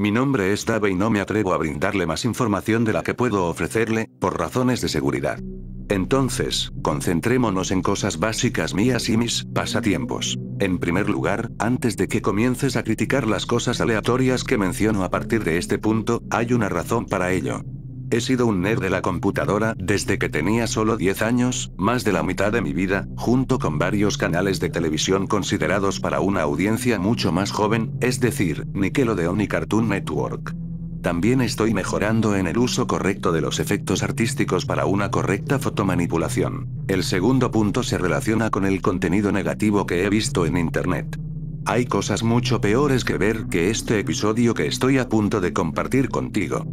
Mi nombre es Dave y no me atrevo a brindarle más información de la que puedo ofrecerle, por razones de seguridad. Entonces, concentrémonos en cosas básicas mías y mis pasatiempos. En primer lugar, antes de que comiences a criticar las cosas aleatorias que menciono a partir de este punto, hay una razón para ello. He sido un nerd de la computadora desde que tenía solo 10 años, más de la mitad de mi vida, junto con varios canales de televisión considerados para una audiencia mucho más joven, es decir, Nickelodeon y Cartoon Network. También estoy mejorando en el uso correcto de los efectos artísticos para una correcta fotomanipulación. El segundo punto se relaciona con el contenido negativo que he visto en Internet. Hay cosas mucho peores que ver que este episodio que estoy a punto de compartir contigo.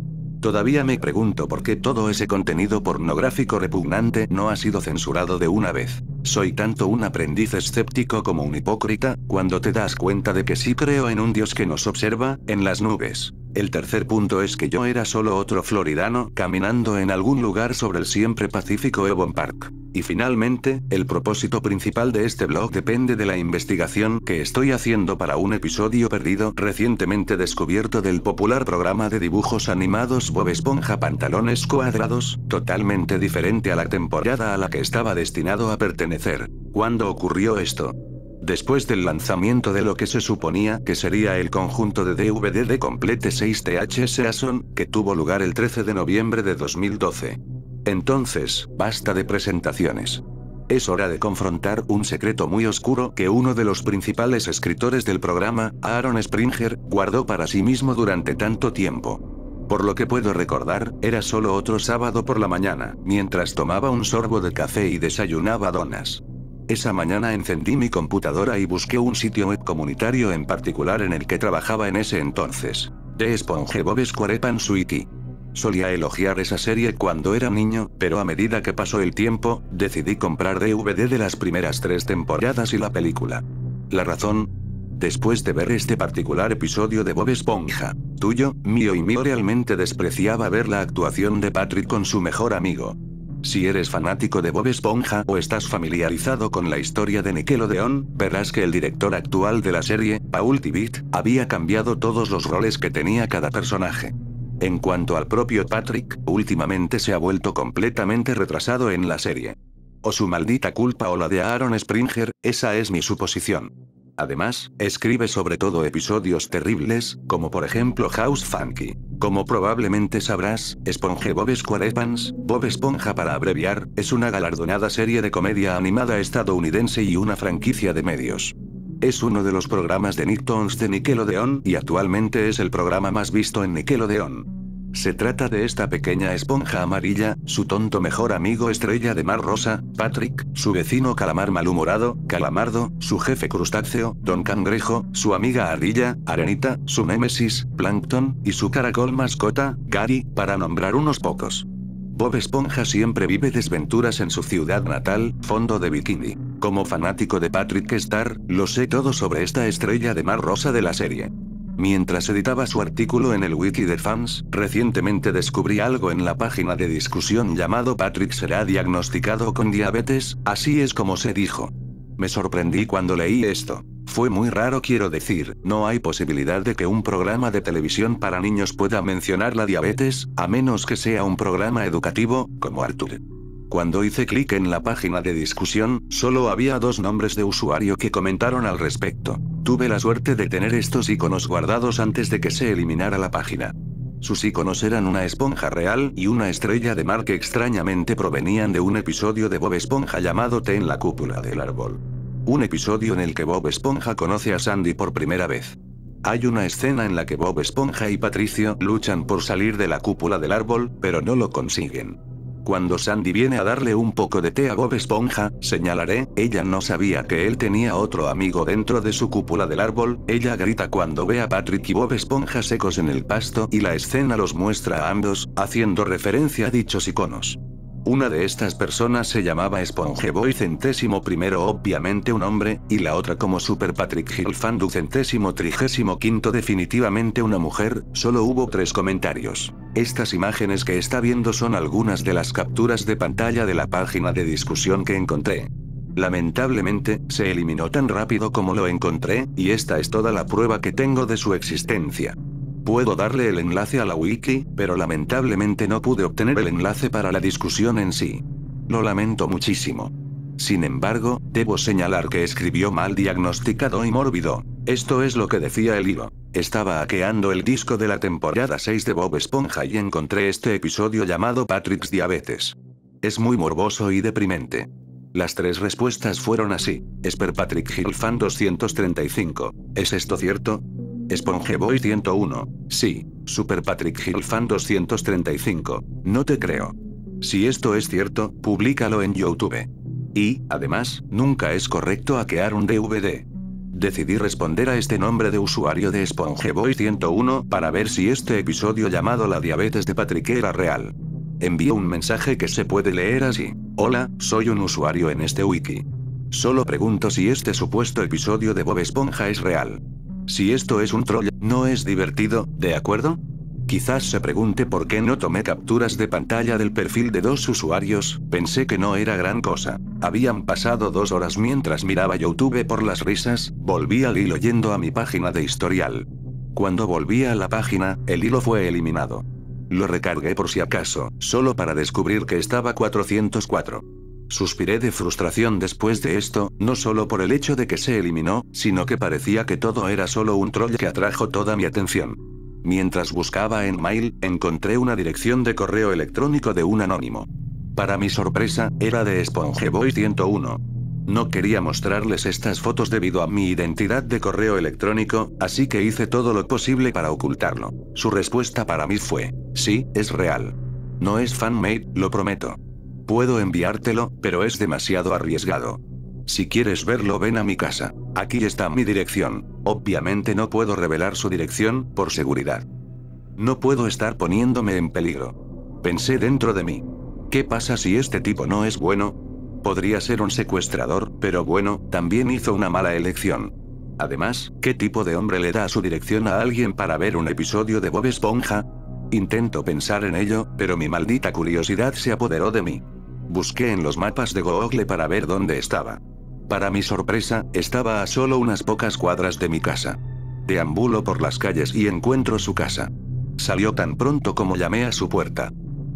Todavía me pregunto por qué todo ese contenido pornográfico repugnante no ha sido censurado de una vez. Soy tanto un aprendiz escéptico como un hipócrita, cuando te das cuenta de que sí creo en un Dios que nos observa, en las nubes. El tercer punto es que yo era solo otro floridano caminando en algún lugar sobre el siempre pacífico Ebon Park. Y finalmente, el propósito principal de este blog depende de la investigación que estoy haciendo para un episodio perdido recientemente descubierto del popular programa de dibujos animados Bob Esponja Pantalones Cuadrados, totalmente diferente a la temporada a la que estaba destinado a pertenecer ¿Cuándo ocurrió esto? Después del lanzamiento de lo que se suponía que sería el conjunto de DVD de Complete 6TH Season, que tuvo lugar el 13 de noviembre de 2012. Entonces, basta de presentaciones. Es hora de confrontar un secreto muy oscuro que uno de los principales escritores del programa, Aaron Springer, guardó para sí mismo durante tanto tiempo. Por lo que puedo recordar, era solo otro sábado por la mañana, mientras tomaba un sorbo de café y desayunaba donas. Esa mañana encendí mi computadora y busqué un sitio web comunitario en particular en el que trabajaba en ese entonces. De SpongeBob SquarePants Solía elogiar esa serie cuando era niño, pero a medida que pasó el tiempo, decidí comprar DVD de las primeras tres temporadas y la película. La razón, Después de ver este particular episodio de Bob Esponja, tuyo, mío y mío realmente despreciaba ver la actuación de Patrick con su mejor amigo. Si eres fanático de Bob Esponja o estás familiarizado con la historia de Nickelodeon, verás que el director actual de la serie, Paul Tibbitt, había cambiado todos los roles que tenía cada personaje. En cuanto al propio Patrick, últimamente se ha vuelto completamente retrasado en la serie. O su maldita culpa o la de Aaron Springer, esa es mi suposición. Además, escribe sobre todo episodios terribles, como por ejemplo House Funky. Como probablemente sabrás, SpongeBob SquarePants, Bob Esponja para abreviar, es una galardonada serie de comedia animada estadounidense y una franquicia de medios. Es uno de los programas de Nicktoons de Nickelodeon y actualmente es el programa más visto en Nickelodeon. Se trata de esta pequeña esponja amarilla, su tonto mejor amigo estrella de mar rosa, Patrick, su vecino calamar malhumorado, calamardo, su jefe crustáceo, don cangrejo, su amiga ardilla, arenita, su némesis, Plankton, y su caracol mascota, Gary, para nombrar unos pocos. Bob Esponja siempre vive desventuras en su ciudad natal, fondo de bikini. Como fanático de Patrick Star, lo sé todo sobre esta estrella de mar rosa de la serie. Mientras editaba su artículo en el wiki de fans, recientemente descubrí algo en la página de discusión llamado Patrick será diagnosticado con diabetes, así es como se dijo. Me sorprendí cuando leí esto. Fue muy raro quiero decir, no hay posibilidad de que un programa de televisión para niños pueda mencionar la diabetes, a menos que sea un programa educativo, como Arthur. Cuando hice clic en la página de discusión, solo había dos nombres de usuario que comentaron al respecto. Tuve la suerte de tener estos iconos guardados antes de que se eliminara la página. Sus iconos eran una esponja real y una estrella de mar que extrañamente provenían de un episodio de Bob Esponja llamado T en la cúpula del árbol. Un episodio en el que Bob Esponja conoce a Sandy por primera vez. Hay una escena en la que Bob Esponja y Patricio luchan por salir de la cúpula del árbol, pero no lo consiguen. Cuando Sandy viene a darle un poco de té a Bob Esponja, señalaré, ella no sabía que él tenía otro amigo dentro de su cúpula del árbol, ella grita cuando ve a Patrick y Bob Esponja secos en el pasto y la escena los muestra a ambos, haciendo referencia a dichos iconos. Una de estas personas se llamaba Spongeboy centésimo primero obviamente un hombre, y la otra como Super Patrick Gilfandu centésimo trigésimo quinto definitivamente una mujer, solo hubo tres comentarios. Estas imágenes que está viendo son algunas de las capturas de pantalla de la página de discusión que encontré. Lamentablemente, se eliminó tan rápido como lo encontré, y esta es toda la prueba que tengo de su existencia. Puedo darle el enlace a la wiki, pero lamentablemente no pude obtener el enlace para la discusión en sí. Lo lamento muchísimo. Sin embargo, debo señalar que escribió mal diagnosticado y mórbido. Esto es lo que decía el hilo. Estaba hackeando el disco de la temporada 6 de Bob Esponja y encontré este episodio llamado Patrick's Diabetes. Es muy morboso y deprimente. Las tres respuestas fueron así. Esper Patrick Hill 235. ¿Es esto cierto? Spongeboy 101. Sí, Super Patrick Hill 235. No te creo. Si esto es cierto, públicalo en YouTube. Y, además, nunca es correcto hackear un DVD. Decidí responder a este nombre de usuario de Spongeboy 101 para ver si este episodio llamado La diabetes de Patrick era real. Envío un mensaje que se puede leer así. Hola, soy un usuario en este wiki. Solo pregunto si este supuesto episodio de Bob Esponja es real. Si esto es un troll, no es divertido, ¿de acuerdo? Quizás se pregunte por qué no tomé capturas de pantalla del perfil de dos usuarios, pensé que no era gran cosa. Habían pasado dos horas mientras miraba YouTube por las risas, volví al hilo yendo a mi página de historial. Cuando volví a la página, el hilo fue eliminado. Lo recargué por si acaso, solo para descubrir que estaba 404. Suspiré de frustración después de esto, no solo por el hecho de que se eliminó, sino que parecía que todo era solo un troll que atrajo toda mi atención. Mientras buscaba en Mail, encontré una dirección de correo electrónico de un anónimo. Para mi sorpresa, era de SpongeBoy 101. No quería mostrarles estas fotos debido a mi identidad de correo electrónico, así que hice todo lo posible para ocultarlo. Su respuesta para mí fue, sí, es real. No es fanmade, lo prometo. Puedo enviártelo, pero es demasiado arriesgado. Si quieres verlo, ven a mi casa. Aquí está mi dirección. Obviamente no puedo revelar su dirección, por seguridad. No puedo estar poniéndome en peligro. Pensé dentro de mí. ¿Qué pasa si este tipo no es bueno? Podría ser un secuestrador, pero bueno, también hizo una mala elección. Además, ¿qué tipo de hombre le da su dirección a alguien para ver un episodio de Bob Esponja? Intento pensar en ello, pero mi maldita curiosidad se apoderó de mí. Busqué en los mapas de Google para ver dónde estaba. Para mi sorpresa, estaba a solo unas pocas cuadras de mi casa. Deambulo por las calles y encuentro su casa. Salió tan pronto como llamé a su puerta.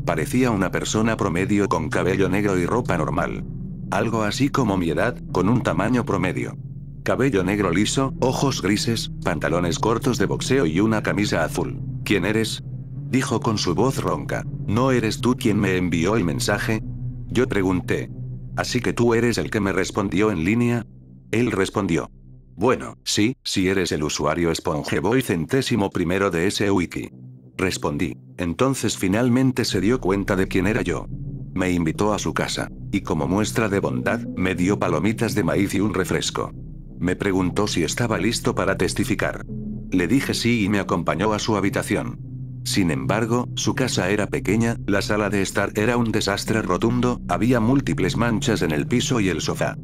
Parecía una persona promedio con cabello negro y ropa normal. Algo así como mi edad, con un tamaño promedio. Cabello negro liso, ojos grises, pantalones cortos de boxeo y una camisa azul. ¿Quién eres? dijo con su voz ronca. ¿No eres tú quien me envió el mensaje? Yo pregunté. Así que tú eres el que me respondió en línea? Él respondió. Bueno, sí, si eres el usuario SpongeBoy centésimo primero de ese wiki. Respondí. Entonces finalmente se dio cuenta de quién era yo. Me invitó a su casa, y como muestra de bondad, me dio palomitas de maíz y un refresco. Me preguntó si estaba listo para testificar. Le dije sí y me acompañó a su habitación. Sin embargo, su casa era pequeña, la sala de estar era un desastre rotundo, había múltiples manchas en el piso y el sofá.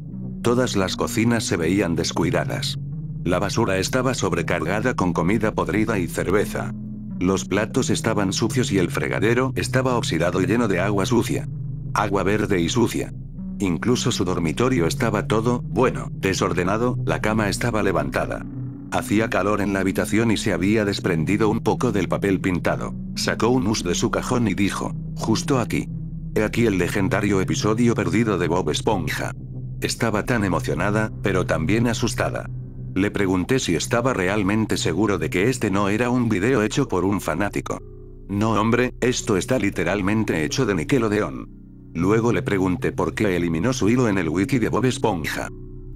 Todas las cocinas se veían descuidadas. La basura estaba sobrecargada con comida podrida y cerveza. Los platos estaban sucios y el fregadero estaba oxidado y lleno de agua sucia. Agua verde y sucia. Incluso su dormitorio estaba todo, bueno, desordenado, la cama estaba levantada. Hacía calor en la habitación y se había desprendido un poco del papel pintado. Sacó un us de su cajón y dijo, justo aquí. He aquí el legendario episodio perdido de Bob Esponja. Estaba tan emocionada, pero también asustada. Le pregunté si estaba realmente seguro de que este no era un video hecho por un fanático. No hombre, esto está literalmente hecho de Nickelodeon. Luego le pregunté por qué eliminó su hilo en el wiki de Bob Esponja.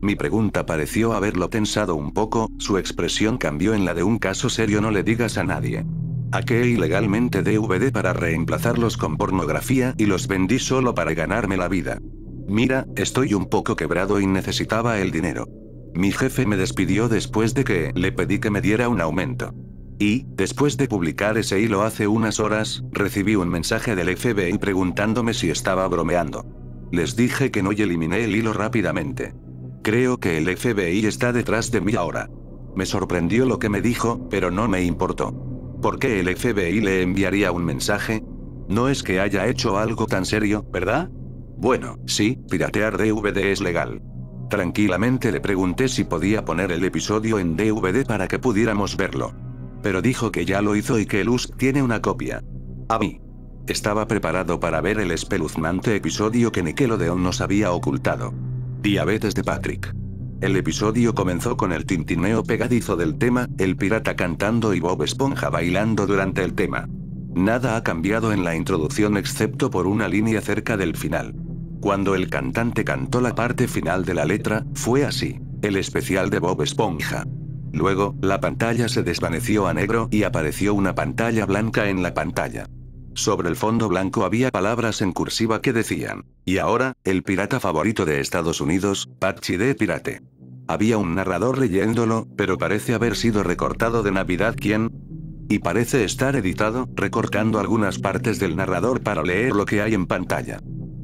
Mi pregunta pareció haberlo tensado un poco, su expresión cambió en la de un caso serio no le digas a nadie. qué ilegalmente DVD para reemplazarlos con pornografía y los vendí solo para ganarme la vida. Mira, estoy un poco quebrado y necesitaba el dinero. Mi jefe me despidió después de que le pedí que me diera un aumento. Y, después de publicar ese hilo hace unas horas, recibí un mensaje del FBI preguntándome si estaba bromeando. Les dije que no y eliminé el hilo rápidamente. Creo que el FBI está detrás de mí ahora. Me sorprendió lo que me dijo, pero no me importó. ¿Por qué el FBI le enviaría un mensaje? No es que haya hecho algo tan serio, ¿verdad? Bueno, sí, piratear DVD es legal. Tranquilamente le pregunté si podía poner el episodio en DVD para que pudiéramos verlo. Pero dijo que ya lo hizo y que Luz tiene una copia. A mí. Estaba preparado para ver el espeluznante episodio que Nickelodeon nos había ocultado. Diabetes de Patrick. El episodio comenzó con el tintineo pegadizo del tema, el pirata cantando y Bob Esponja bailando durante el tema. Nada ha cambiado en la introducción excepto por una línea cerca del final. Cuando el cantante cantó la parte final de la letra, fue así. El especial de Bob Esponja. Luego, la pantalla se desvaneció a negro y apareció una pantalla blanca en la pantalla. Sobre el fondo blanco había palabras en cursiva que decían, y ahora, el pirata favorito de Estados Unidos, Pachi de Pirate. Había un narrador leyéndolo, pero parece haber sido recortado de Navidad quien, y parece estar editado, recortando algunas partes del narrador para leer lo que hay en pantalla.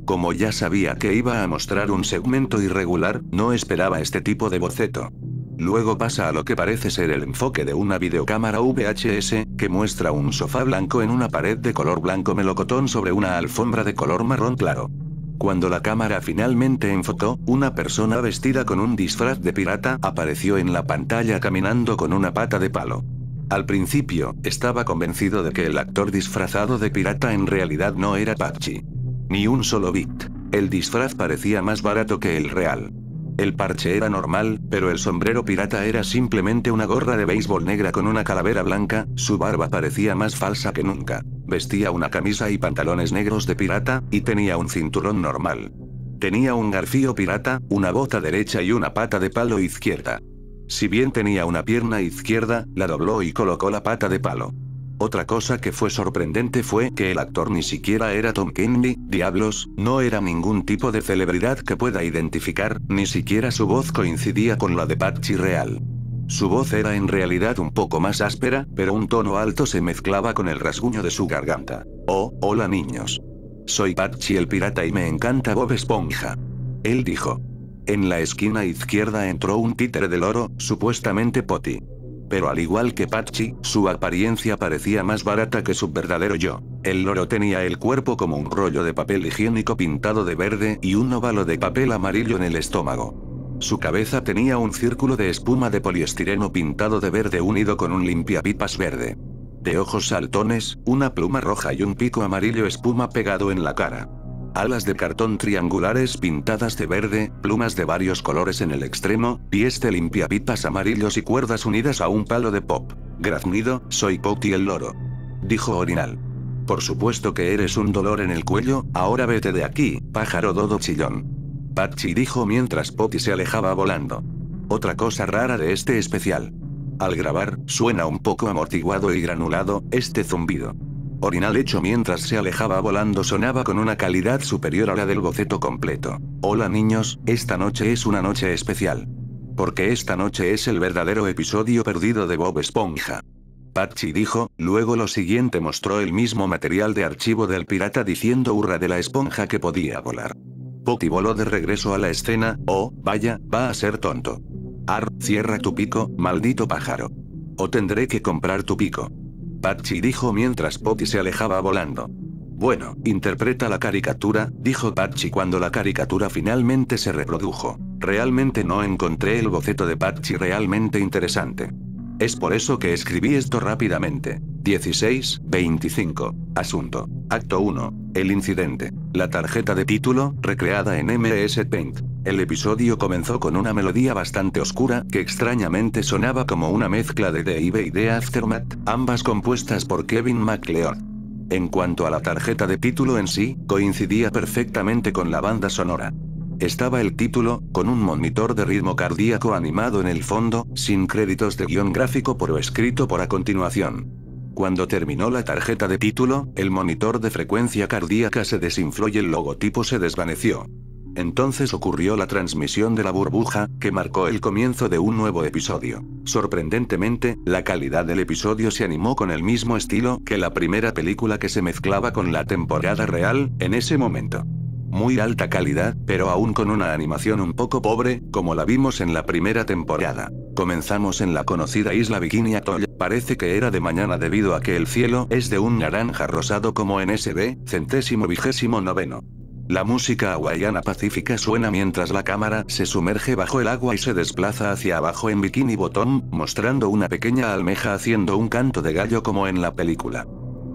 Como ya sabía que iba a mostrar un segmento irregular, no esperaba este tipo de boceto. Luego pasa a lo que parece ser el enfoque de una videocámara VHS, que muestra un sofá blanco en una pared de color blanco melocotón sobre una alfombra de color marrón claro. Cuando la cámara finalmente enfocó, una persona vestida con un disfraz de pirata apareció en la pantalla caminando con una pata de palo. Al principio, estaba convencido de que el actor disfrazado de pirata en realidad no era Pachi. Ni un solo bit. El disfraz parecía más barato que el real. El parche era normal, pero el sombrero pirata era simplemente una gorra de béisbol negra con una calavera blanca, su barba parecía más falsa que nunca. Vestía una camisa y pantalones negros de pirata, y tenía un cinturón normal. Tenía un garfío pirata, una bota derecha y una pata de palo izquierda. Si bien tenía una pierna izquierda, la dobló y colocó la pata de palo. Otra cosa que fue sorprendente fue que el actor ni siquiera era Tom Kenny. diablos, no era ningún tipo de celebridad que pueda identificar, ni siquiera su voz coincidía con la de Patchy Real. Su voz era en realidad un poco más áspera, pero un tono alto se mezclaba con el rasguño de su garganta. Oh, hola niños. Soy Patchy el pirata y me encanta Bob Esponja. Él dijo. En la esquina izquierda entró un títere del oro, supuestamente Potty pero al igual que Pachi, su apariencia parecía más barata que su verdadero yo. El loro tenía el cuerpo como un rollo de papel higiénico pintado de verde y un óvalo de papel amarillo en el estómago. Su cabeza tenía un círculo de espuma de poliestireno pintado de verde unido con un limpiapipas verde. De ojos saltones, una pluma roja y un pico amarillo espuma pegado en la cara alas de cartón triangulares pintadas de verde, plumas de varios colores en el extremo, pies de limpiapipas amarillos y cuerdas unidas a un palo de pop. Graznido, soy Poti el loro. Dijo Orinal. Por supuesto que eres un dolor en el cuello, ahora vete de aquí, pájaro dodo chillón. Pachi dijo mientras Poti se alejaba volando. Otra cosa rara de este especial. Al grabar, suena un poco amortiguado y granulado, este zumbido. Orinal hecho mientras se alejaba volando sonaba con una calidad superior a la del boceto completo. Hola niños, esta noche es una noche especial. Porque esta noche es el verdadero episodio perdido de Bob Esponja. Pachi dijo, luego lo siguiente mostró el mismo material de archivo del pirata diciendo hurra de la esponja que podía volar. Poti voló de regreso a la escena, oh, vaya, va a ser tonto. Ar, cierra tu pico, maldito pájaro. O tendré que comprar tu pico. Patchy dijo mientras poty se alejaba volando. Bueno, interpreta la caricatura, dijo Pachi cuando la caricatura finalmente se reprodujo. Realmente no encontré el boceto de Patchy realmente interesante. Es por eso que escribí esto rápidamente. 16, 25. Asunto. Acto 1. El incidente. La tarjeta de título, recreada en MS Paint. El episodio comenzó con una melodía bastante oscura que extrañamente sonaba como una mezcla de DIB y De Aftermath, ambas compuestas por Kevin mcleod En cuanto a la tarjeta de título en sí, coincidía perfectamente con la banda sonora. Estaba el título, con un monitor de ritmo cardíaco animado en el fondo, sin créditos de guión gráfico por escrito por a continuación. Cuando terminó la tarjeta de título, el monitor de frecuencia cardíaca se desinfló y el logotipo se desvaneció. Entonces ocurrió la transmisión de la burbuja, que marcó el comienzo de un nuevo episodio. Sorprendentemente, la calidad del episodio se animó con el mismo estilo que la primera película que se mezclaba con la temporada real, en ese momento muy alta calidad, pero aún con una animación un poco pobre, como la vimos en la primera temporada. Comenzamos en la conocida isla Bikini Atoll, parece que era de mañana debido a que el cielo es de un naranja rosado como en SB, centésimo vigésimo noveno. La música hawaiana pacífica suena mientras la cámara se sumerge bajo el agua y se desplaza hacia abajo en bikini botón, mostrando una pequeña almeja haciendo un canto de gallo como en la película.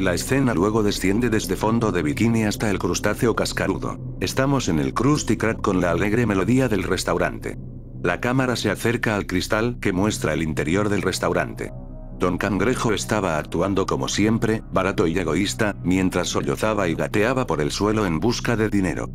La escena luego desciende desde fondo de bikini hasta el crustáceo cascarudo. Estamos en el Krusty Krab con la alegre melodía del restaurante. La cámara se acerca al cristal que muestra el interior del restaurante. Don Cangrejo estaba actuando como siempre, barato y egoísta, mientras sollozaba y gateaba por el suelo en busca de dinero.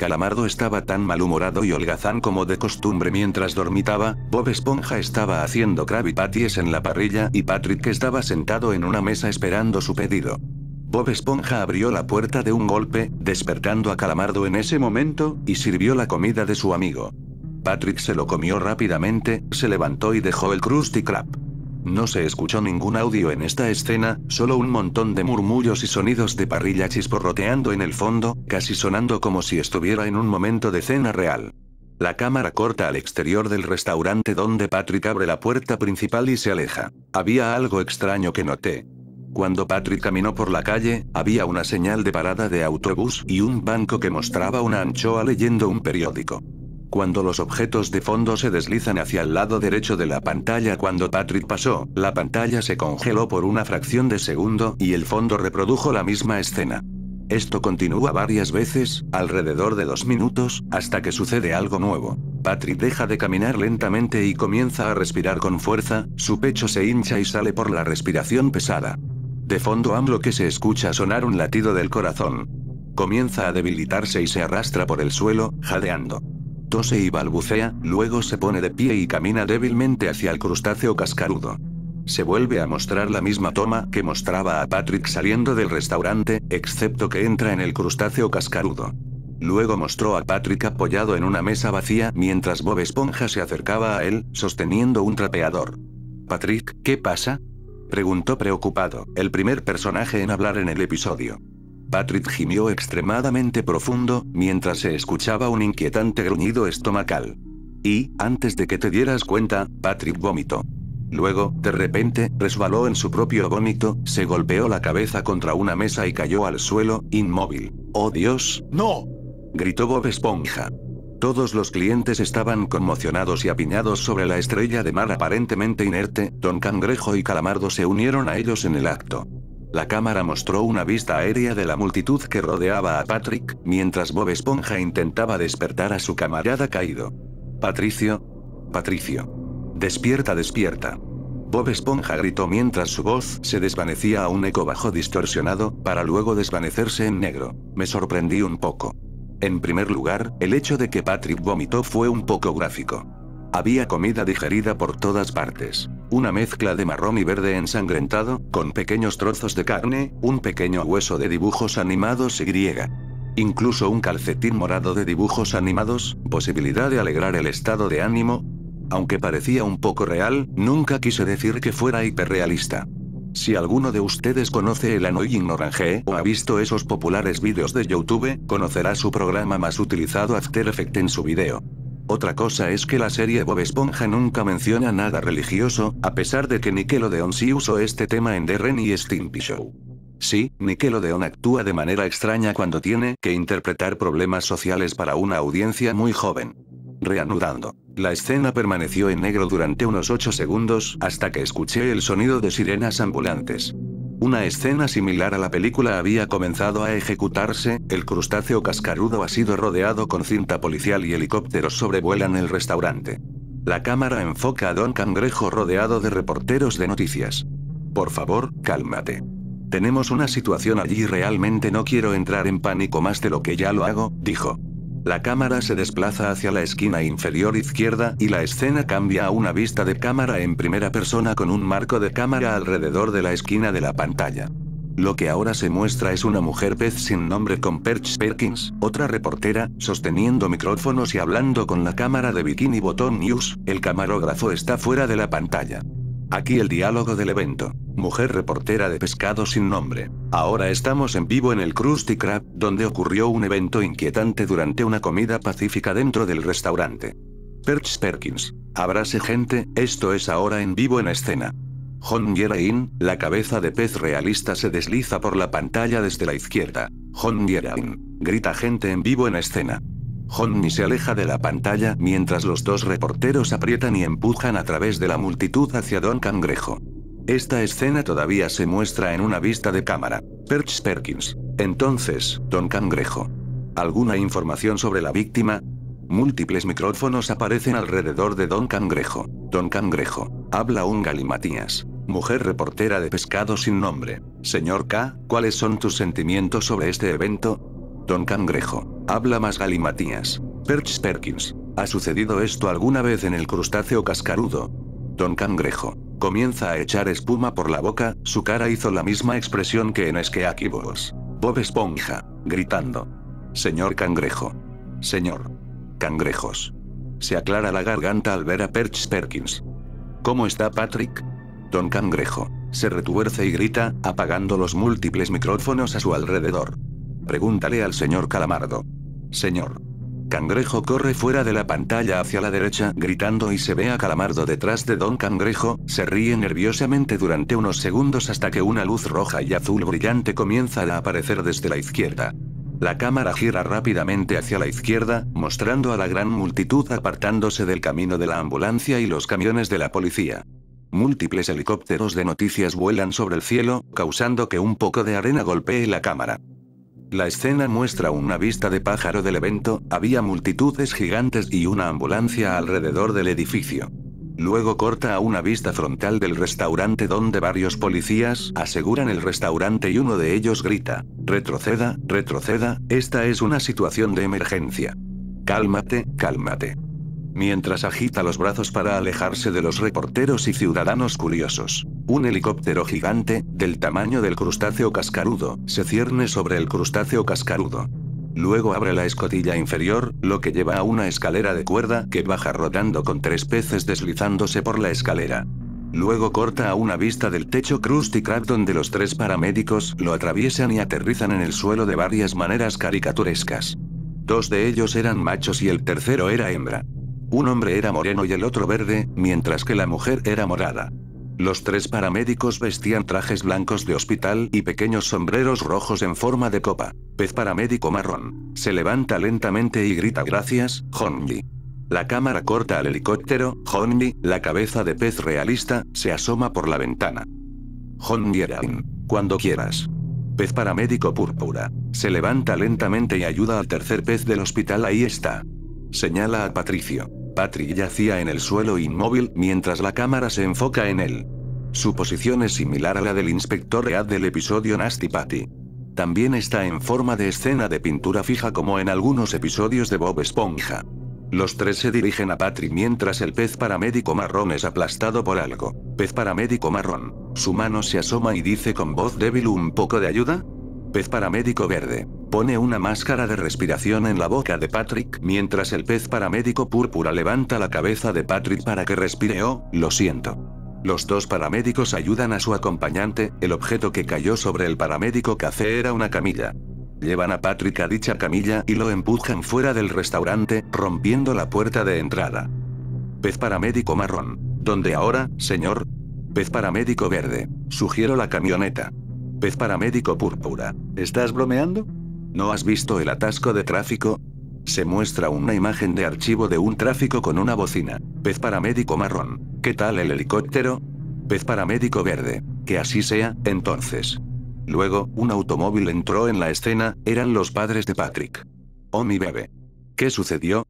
Calamardo estaba tan malhumorado y holgazán como de costumbre mientras dormitaba, Bob Esponja estaba haciendo Krabby Patties en la parrilla y Patrick estaba sentado en una mesa esperando su pedido. Bob Esponja abrió la puerta de un golpe, despertando a Calamardo en ese momento, y sirvió la comida de su amigo. Patrick se lo comió rápidamente, se levantó y dejó el Krusty Krab. No se escuchó ningún audio en esta escena, solo un montón de murmullos y sonidos de parrilla chisporroteando en el fondo, casi sonando como si estuviera en un momento de cena real. La cámara corta al exterior del restaurante donde Patrick abre la puerta principal y se aleja. Había algo extraño que noté. Cuando Patrick caminó por la calle, había una señal de parada de autobús y un banco que mostraba una anchoa leyendo un periódico. Cuando los objetos de fondo se deslizan hacia el lado derecho de la pantalla cuando Patrick pasó, la pantalla se congeló por una fracción de segundo y el fondo reprodujo la misma escena. Esto continúa varias veces, alrededor de dos minutos, hasta que sucede algo nuevo. Patrick deja de caminar lentamente y comienza a respirar con fuerza, su pecho se hincha y sale por la respiración pesada. De fondo AMLO que se escucha sonar un latido del corazón. Comienza a debilitarse y se arrastra por el suelo, jadeando tose y balbucea, luego se pone de pie y camina débilmente hacia el crustáceo cascarudo. Se vuelve a mostrar la misma toma que mostraba a Patrick saliendo del restaurante, excepto que entra en el crustáceo cascarudo. Luego mostró a Patrick apoyado en una mesa vacía mientras Bob Esponja se acercaba a él, sosteniendo un trapeador. Patrick, ¿qué pasa? Preguntó preocupado, el primer personaje en hablar en el episodio. Patrick gimió extremadamente profundo, mientras se escuchaba un inquietante gruñido estomacal. Y, antes de que te dieras cuenta, Patrick vomitó. Luego, de repente, resbaló en su propio vómito, se golpeó la cabeza contra una mesa y cayó al suelo, inmóvil. ¡Oh Dios! ¡No! gritó Bob Esponja. Todos los clientes estaban conmocionados y apiñados sobre la estrella de mar aparentemente inerte, Don Cangrejo y Calamardo se unieron a ellos en el acto. La cámara mostró una vista aérea de la multitud que rodeaba a Patrick, mientras Bob Esponja intentaba despertar a su camarada caído. Patricio. Patricio. Despierta, despierta. Bob Esponja gritó mientras su voz se desvanecía a un eco bajo distorsionado, para luego desvanecerse en negro. Me sorprendí un poco. En primer lugar, el hecho de que Patrick vomitó fue un poco gráfico. Había comida digerida por todas partes. Una mezcla de marrón y verde ensangrentado, con pequeños trozos de carne, un pequeño hueso de dibujos animados y griega. Incluso un calcetín morado de dibujos animados, posibilidad de alegrar el estado de ánimo. Aunque parecía un poco real, nunca quise decir que fuera hiperrealista. Si alguno de ustedes conoce el Annoying Orange o ha visto esos populares vídeos de YouTube, conocerá su programa más utilizado After Effects en su video. Otra cosa es que la serie Bob Esponja nunca menciona nada religioso, a pesar de que Nickelodeon sí usó este tema en The Ren y Stimpy Show. Sí, Nickelodeon actúa de manera extraña cuando tiene que interpretar problemas sociales para una audiencia muy joven. Reanudando. La escena permaneció en negro durante unos 8 segundos hasta que escuché el sonido de sirenas ambulantes. Una escena similar a la película había comenzado a ejecutarse, el crustáceo cascarudo ha sido rodeado con cinta policial y helicópteros sobrevuelan el restaurante. La cámara enfoca a Don Cangrejo rodeado de reporteros de noticias. Por favor, cálmate. Tenemos una situación allí y realmente no quiero entrar en pánico más de lo que ya lo hago, dijo. La cámara se desplaza hacia la esquina inferior izquierda y la escena cambia a una vista de cámara en primera persona con un marco de cámara alrededor de la esquina de la pantalla. Lo que ahora se muestra es una mujer pez sin nombre con Perch Perkins, otra reportera, sosteniendo micrófonos y hablando con la cámara de Bikini Botón News, el camarógrafo está fuera de la pantalla. Aquí el diálogo del evento. Mujer reportera de pescado sin nombre. Ahora estamos en vivo en el Krusty Krab, donde ocurrió un evento inquietante durante una comida pacífica dentro del restaurante. Perch Perkins. Abrase gente, esto es ahora en vivo en escena. John Yerain, la cabeza de pez realista se desliza por la pantalla desde la izquierda. John Yerain Grita gente en vivo en escena. Johnny se aleja de la pantalla mientras los dos reporteros aprietan y empujan a través de la multitud hacia Don Cangrejo. Esta escena todavía se muestra en una vista de cámara. Perch Perkins. Entonces, Don Cangrejo. ¿Alguna información sobre la víctima? Múltiples micrófonos aparecen alrededor de Don Cangrejo. Don Cangrejo. Habla un galimatías. Mujer reportera de pescado sin nombre. Señor K, ¿cuáles son tus sentimientos sobre este evento? Don Cangrejo. Habla más Galimatías. Perch Perkins. ¿Ha sucedido esto alguna vez en el crustáceo cascarudo? Don Cangrejo. Comienza a echar espuma por la boca, su cara hizo la misma expresión que en Esqueáquibos. Bob Esponja. Gritando. Señor Cangrejo. Señor. Cangrejos. Se aclara la garganta al ver a Perch Perkins. ¿Cómo está Patrick? Don Cangrejo. Se retuerce y grita, apagando los múltiples micrófonos a su alrededor. Pregúntale al señor Calamardo. Señor. Cangrejo corre fuera de la pantalla hacia la derecha, gritando y se ve a Calamardo detrás de Don Cangrejo, se ríe nerviosamente durante unos segundos hasta que una luz roja y azul brillante comienza a aparecer desde la izquierda. La cámara gira rápidamente hacia la izquierda, mostrando a la gran multitud apartándose del camino de la ambulancia y los camiones de la policía. Múltiples helicópteros de noticias vuelan sobre el cielo, causando que un poco de arena golpee la cámara. La escena muestra una vista de pájaro del evento, había multitudes gigantes y una ambulancia alrededor del edificio. Luego corta a una vista frontal del restaurante donde varios policías aseguran el restaurante y uno de ellos grita, retroceda, retroceda, esta es una situación de emergencia. Cálmate, cálmate. Mientras agita los brazos para alejarse de los reporteros y ciudadanos curiosos. Un helicóptero gigante, del tamaño del crustáceo cascarudo, se cierne sobre el crustáceo cascarudo. Luego abre la escotilla inferior, lo que lleva a una escalera de cuerda que baja rodando con tres peces deslizándose por la escalera. Luego corta a una vista del techo Krusty donde los tres paramédicos lo atraviesan y aterrizan en el suelo de varias maneras caricaturescas. Dos de ellos eran machos y el tercero era hembra. Un hombre era moreno y el otro verde, mientras que la mujer era morada. Los tres paramédicos vestían trajes blancos de hospital y pequeños sombreros rojos en forma de copa. Pez paramédico marrón. Se levanta lentamente y grita gracias, Hongi. La cámara corta al helicóptero, Honji, la cabeza de pez realista, se asoma por la ventana. era Cuando quieras. Pez paramédico púrpura. Se levanta lentamente y ayuda al tercer pez del hospital. Ahí está. Señala a Patricio. Patrick yacía en el suelo inmóvil mientras la cámara se enfoca en él. Su posición es similar a la del inspector Read del episodio Nasty Patty. También está en forma de escena de pintura fija como en algunos episodios de Bob Esponja. Los tres se dirigen a Patrick mientras el pez paramédico marrón es aplastado por algo. Pez paramédico marrón. Su mano se asoma y dice con voz débil un poco de ayuda. Pez paramédico verde. Pone una máscara de respiración en la boca de Patrick, mientras el pez paramédico púrpura levanta la cabeza de Patrick para que respire. Oh, lo siento. Los dos paramédicos ayudan a su acompañante, el objeto que cayó sobre el paramédico café era una camilla. Llevan a Patrick a dicha camilla y lo empujan fuera del restaurante, rompiendo la puerta de entrada. Pez paramédico marrón. ¿Dónde ahora, señor? Pez paramédico verde. Sugiero la camioneta. Pez paramédico púrpura. ¿Estás bromeando? ¿No has visto el atasco de tráfico? Se muestra una imagen de archivo de un tráfico con una bocina. Pez paramédico marrón. ¿Qué tal el helicóptero? Pez paramédico verde. Que así sea, entonces. Luego, un automóvil entró en la escena, eran los padres de Patrick. Oh mi bebé. ¿Qué sucedió?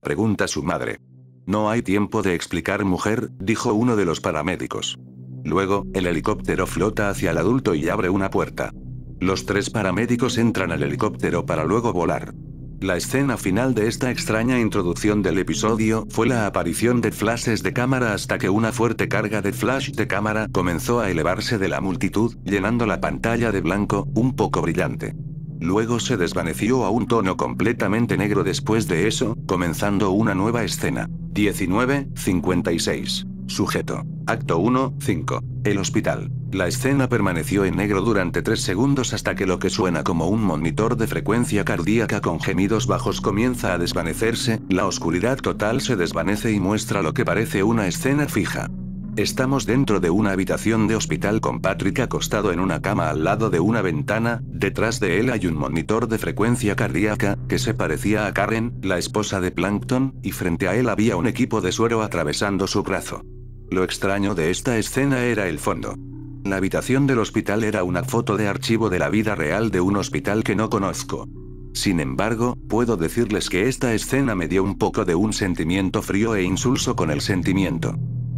Pregunta su madre. No hay tiempo de explicar mujer, dijo uno de los paramédicos. Luego, el helicóptero flota hacia el adulto y abre una puerta. Los tres paramédicos entran al helicóptero para luego volar. La escena final de esta extraña introducción del episodio fue la aparición de flashes de cámara hasta que una fuerte carga de flash de cámara comenzó a elevarse de la multitud, llenando la pantalla de blanco, un poco brillante. Luego se desvaneció a un tono completamente negro después de eso, comenzando una nueva escena. 19:56 56. Sujeto. Acto 1, 5. El hospital. La escena permaneció en negro durante 3 segundos hasta que lo que suena como un monitor de frecuencia cardíaca con gemidos bajos comienza a desvanecerse, la oscuridad total se desvanece y muestra lo que parece una escena fija. Estamos dentro de una habitación de hospital con Patrick acostado en una cama al lado de una ventana, detrás de él hay un monitor de frecuencia cardíaca, que se parecía a Karen, la esposa de Plankton, y frente a él había un equipo de suero atravesando su brazo. Lo extraño de esta escena era el fondo. La habitación del hospital era una foto de archivo de la vida real de un hospital que no conozco. Sin embargo, puedo decirles que esta escena me dio un poco de un sentimiento frío e insulso con el sentimiento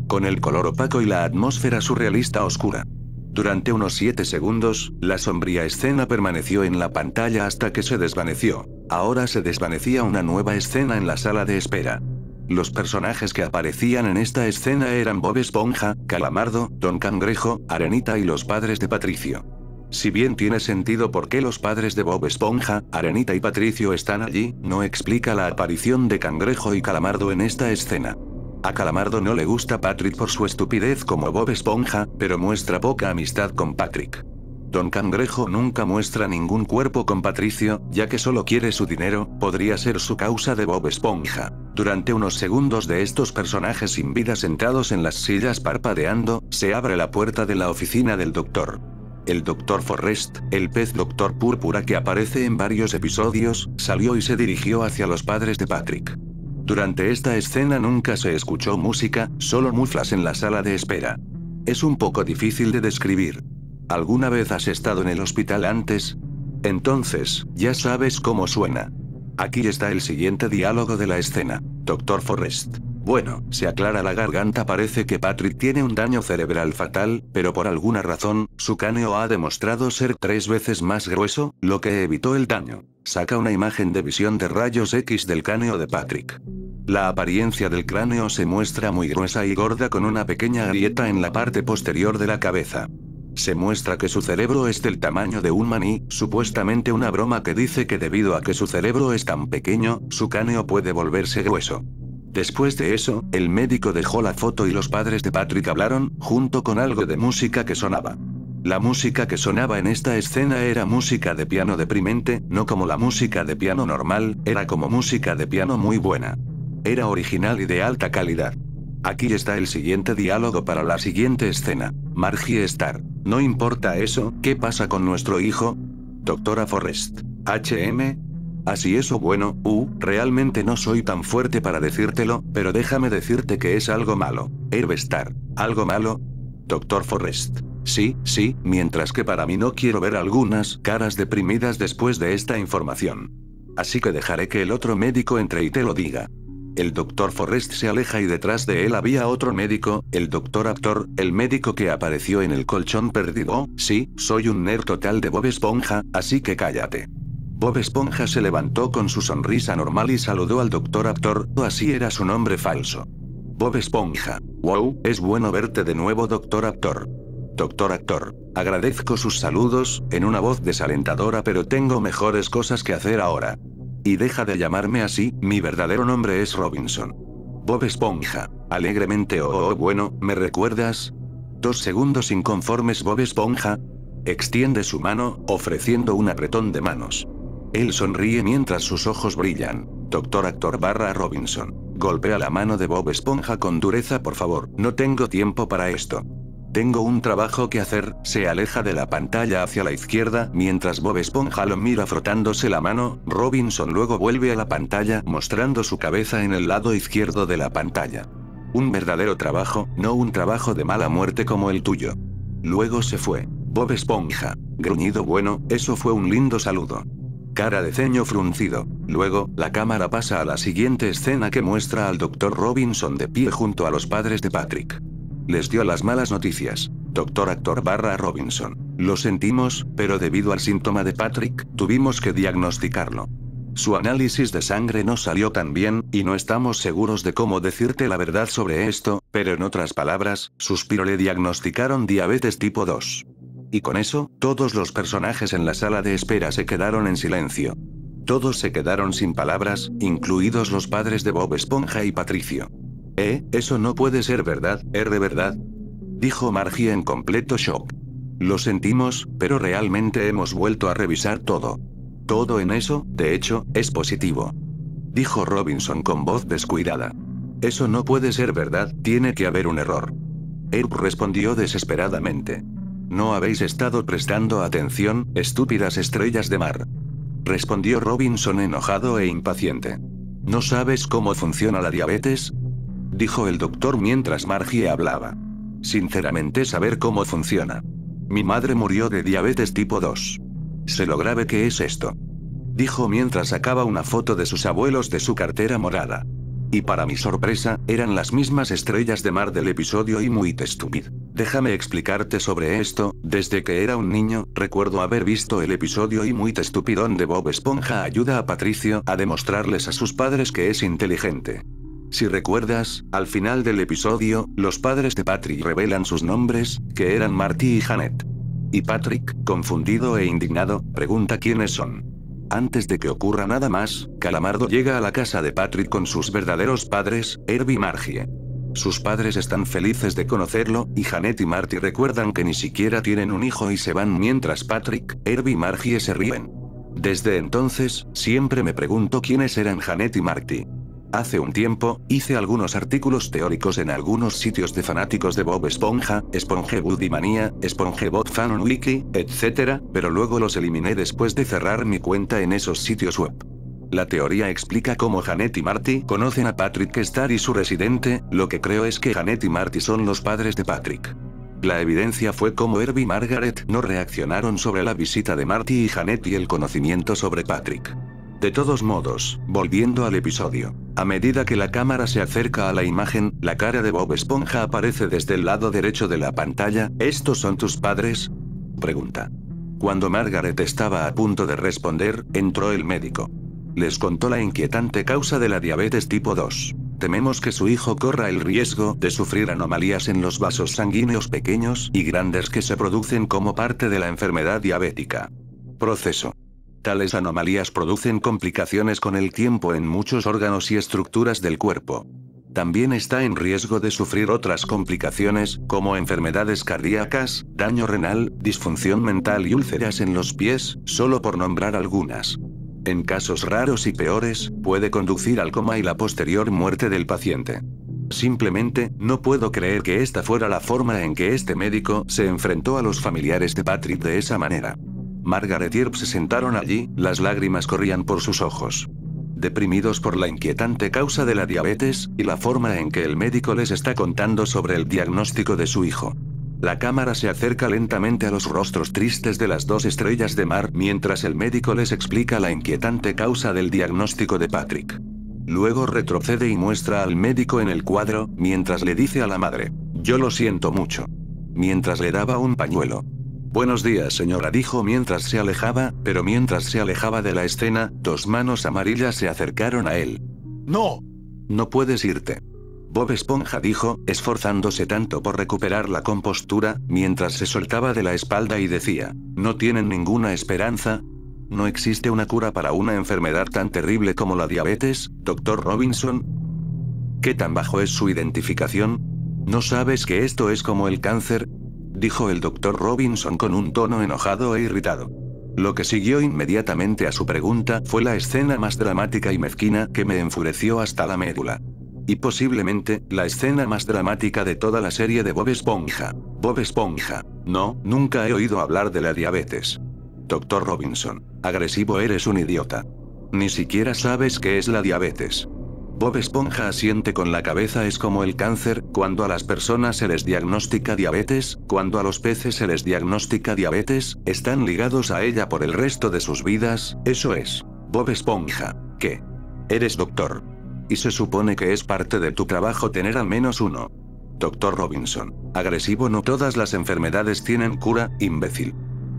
con el color opaco y la atmósfera surrealista oscura. Durante unos 7 segundos, la sombría escena permaneció en la pantalla hasta que se desvaneció. Ahora se desvanecía una nueva escena en la sala de espera. Los personajes que aparecían en esta escena eran Bob Esponja, Calamardo, Don Cangrejo, Arenita y los padres de Patricio. Si bien tiene sentido por qué los padres de Bob Esponja, Arenita y Patricio están allí, no explica la aparición de Cangrejo y Calamardo en esta escena. A Calamardo no le gusta Patrick por su estupidez como Bob Esponja, pero muestra poca amistad con Patrick. Don Cangrejo nunca muestra ningún cuerpo con Patricio, ya que solo quiere su dinero, podría ser su causa de Bob Esponja. Durante unos segundos de estos personajes sin vida sentados en las sillas parpadeando, se abre la puerta de la oficina del doctor. El doctor Forrest, el pez doctor púrpura que aparece en varios episodios, salió y se dirigió hacia los padres de Patrick. Durante esta escena nunca se escuchó música, solo muflas en la sala de espera. Es un poco difícil de describir. ¿Alguna vez has estado en el hospital antes? Entonces, ya sabes cómo suena. Aquí está el siguiente diálogo de la escena. Doctor Forrest. Bueno, se aclara la garganta parece que Patrick tiene un daño cerebral fatal, pero por alguna razón, su cáneo ha demostrado ser tres veces más grueso, lo que evitó el daño. Saca una imagen de visión de rayos X del cáneo de Patrick. La apariencia del cráneo se muestra muy gruesa y gorda con una pequeña grieta en la parte posterior de la cabeza. Se muestra que su cerebro es del tamaño de un maní, supuestamente una broma que dice que debido a que su cerebro es tan pequeño, su cráneo puede volverse grueso. Después de eso, el médico dejó la foto y los padres de Patrick hablaron, junto con algo de música que sonaba. La música que sonaba en esta escena era música de piano deprimente, no como la música de piano normal, era como música de piano muy buena. Era original y de alta calidad. Aquí está el siguiente diálogo para la siguiente escena. Margie Star. No importa eso, ¿qué pasa con nuestro hijo? Doctora Forrest. HM. Así o bueno, uh, realmente no soy tan fuerte para decírtelo, pero déjame decirte que es algo malo. Herb Star. ¿Algo malo? Doctor Forrest. Sí, sí, mientras que para mí no quiero ver algunas caras deprimidas después de esta información. Así que dejaré que el otro médico entre y te lo diga. El doctor Forrest se aleja y detrás de él había otro médico, el doctor Actor, el médico que apareció en el colchón perdido. Oh, sí, soy un nerd total de Bob Esponja, así que cállate. Bob Esponja se levantó con su sonrisa normal y saludó al doctor Actor, oh, así era su nombre falso. Bob Esponja. Wow, es bueno verte de nuevo, doctor Actor. Doctor Actor, agradezco sus saludos, en una voz desalentadora pero tengo mejores cosas que hacer ahora. Y deja de llamarme así, mi verdadero nombre es Robinson. Bob Esponja. Alegremente oh, oh, oh, bueno, ¿me recuerdas? Dos segundos inconformes Bob Esponja. Extiende su mano, ofreciendo un apretón de manos. Él sonríe mientras sus ojos brillan. Doctor actor barra Robinson. Golpea la mano de Bob Esponja con dureza por favor, no tengo tiempo para esto tengo un trabajo que hacer, se aleja de la pantalla hacia la izquierda, mientras Bob Esponja lo mira frotándose la mano, Robinson luego vuelve a la pantalla mostrando su cabeza en el lado izquierdo de la pantalla. Un verdadero trabajo, no un trabajo de mala muerte como el tuyo. Luego se fue. Bob Esponja. Gruñido bueno, eso fue un lindo saludo cara de ceño fruncido. Luego, la cámara pasa a la siguiente escena que muestra al Dr. Robinson de pie junto a los padres de Patrick les dio las malas noticias. Doctor actor barra Robinson. Lo sentimos, pero debido al síntoma de Patrick, tuvimos que diagnosticarlo. Su análisis de sangre no salió tan bien, y no estamos seguros de cómo decirte la verdad sobre esto, pero en otras palabras, suspiro le diagnosticaron diabetes tipo 2. Y con eso, todos los personajes en la sala de espera se quedaron en silencio. Todos se quedaron sin palabras, incluidos los padres de Bob Esponja y Patricio. Eh, eso no puede ser verdad, es er, de verdad? Dijo Margie en completo shock. Lo sentimos, pero realmente hemos vuelto a revisar todo. Todo en eso, de hecho, es positivo. Dijo Robinson con voz descuidada. Eso no puede ser verdad, tiene que haber un error. Erp respondió desesperadamente. No habéis estado prestando atención, estúpidas estrellas de mar. Respondió Robinson enojado e impaciente. ¿No sabes cómo funciona la diabetes? dijo el doctor mientras Margie hablaba. Sinceramente saber cómo funciona. Mi madre murió de diabetes tipo 2. Se lo grave que es esto. Dijo mientras sacaba una foto de sus abuelos de su cartera morada. Y para mi sorpresa, eran las mismas estrellas de mar del episodio y muy estúpido. Déjame explicarte sobre esto, desde que era un niño, recuerdo haber visto el episodio y muy estúpido. donde Bob Esponja ayuda a Patricio a demostrarles a sus padres que es inteligente. Si recuerdas, al final del episodio, los padres de Patrick revelan sus nombres, que eran Marty y Janet. Y Patrick, confundido e indignado, pregunta quiénes son. Antes de que ocurra nada más, Calamardo llega a la casa de Patrick con sus verdaderos padres, Herbie y Margie. Sus padres están felices de conocerlo, y Janet y Marty recuerdan que ni siquiera tienen un hijo y se van mientras Patrick, Herbie y Margie se ríen. Desde entonces, siempre me pregunto quiénes eran Janet y Marty. Hace un tiempo, hice algunos artículos teóricos en algunos sitios de fanáticos de Bob Esponja, SpongeBob Manía, SpongeBob Fan Wiki, etc., pero luego los eliminé después de cerrar mi cuenta en esos sitios web. La teoría explica cómo Janet y Marty conocen a Patrick Star y su residente, lo que creo es que Janet y Marty son los padres de Patrick. La evidencia fue cómo Herbie y Margaret no reaccionaron sobre la visita de Marty y Janet y el conocimiento sobre Patrick. De todos modos, volviendo al episodio. A medida que la cámara se acerca a la imagen, la cara de Bob Esponja aparece desde el lado derecho de la pantalla. ¿Estos son tus padres? Pregunta. Cuando Margaret estaba a punto de responder, entró el médico. Les contó la inquietante causa de la diabetes tipo 2. Tememos que su hijo corra el riesgo de sufrir anomalías en los vasos sanguíneos pequeños y grandes que se producen como parte de la enfermedad diabética. Proceso. Tales anomalías producen complicaciones con el tiempo en muchos órganos y estructuras del cuerpo. También está en riesgo de sufrir otras complicaciones, como enfermedades cardíacas, daño renal, disfunción mental y úlceras en los pies, solo por nombrar algunas. En casos raros y peores, puede conducir al coma y la posterior muerte del paciente. Simplemente, no puedo creer que esta fuera la forma en que este médico se enfrentó a los familiares de Patrick de esa manera. Margaret y se sentaron allí, las lágrimas corrían por sus ojos. Deprimidos por la inquietante causa de la diabetes, y la forma en que el médico les está contando sobre el diagnóstico de su hijo. La cámara se acerca lentamente a los rostros tristes de las dos estrellas de mar mientras el médico les explica la inquietante causa del diagnóstico de Patrick. Luego retrocede y muestra al médico en el cuadro, mientras le dice a la madre, yo lo siento mucho. Mientras le daba un pañuelo. Buenos días, señora, dijo mientras se alejaba, pero mientras se alejaba de la escena, dos manos amarillas se acercaron a él. No. No puedes irte. Bob Esponja dijo, esforzándose tanto por recuperar la compostura, mientras se soltaba de la espalda y decía, ¿no tienen ninguna esperanza? ¿No existe una cura para una enfermedad tan terrible como la diabetes, doctor Robinson? ¿Qué tan bajo es su identificación? ¿No sabes que esto es como el cáncer? dijo el doctor Robinson con un tono enojado e irritado. Lo que siguió inmediatamente a su pregunta fue la escena más dramática y mezquina que me enfureció hasta la médula. Y posiblemente, la escena más dramática de toda la serie de Bob Esponja. Bob Esponja. No, nunca he oído hablar de la diabetes. Doctor Robinson. Agresivo eres un idiota. Ni siquiera sabes qué es la diabetes. Bob Esponja asiente con la cabeza es como el cáncer, cuando a las personas se les diagnostica diabetes, cuando a los peces se les diagnostica diabetes, están ligados a ella por el resto de sus vidas, eso es. Bob Esponja. ¿Qué? Eres doctor. Y se supone que es parte de tu trabajo tener al menos uno. Doctor Robinson. Agresivo no todas las enfermedades tienen cura, imbécil.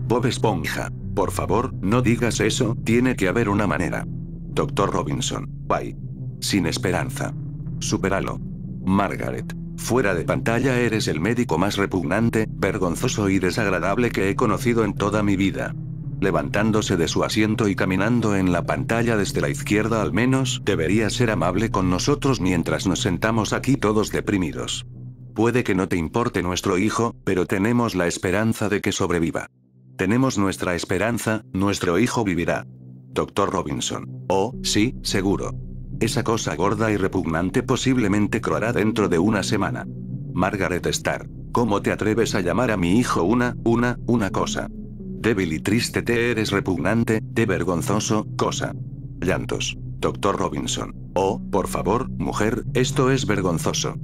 Bob Esponja. Por favor, no digas eso, tiene que haber una manera. Doctor Robinson. Bye. Sin esperanza. Superalo. Margaret. Fuera de pantalla eres el médico más repugnante, vergonzoso y desagradable que he conocido en toda mi vida. Levantándose de su asiento y caminando en la pantalla desde la izquierda al menos, debería ser amable con nosotros mientras nos sentamos aquí todos deprimidos. Puede que no te importe nuestro hijo, pero tenemos la esperanza de que sobreviva. Tenemos nuestra esperanza, nuestro hijo vivirá. Doctor Robinson. Oh, sí, seguro. Esa cosa gorda y repugnante posiblemente croará dentro de una semana. Margaret Star ¿Cómo te atreves a llamar a mi hijo una, una, una cosa? Débil y triste te eres repugnante, te vergonzoso, cosa. Llantos. Doctor Robinson. Oh, por favor, mujer, esto es vergonzoso.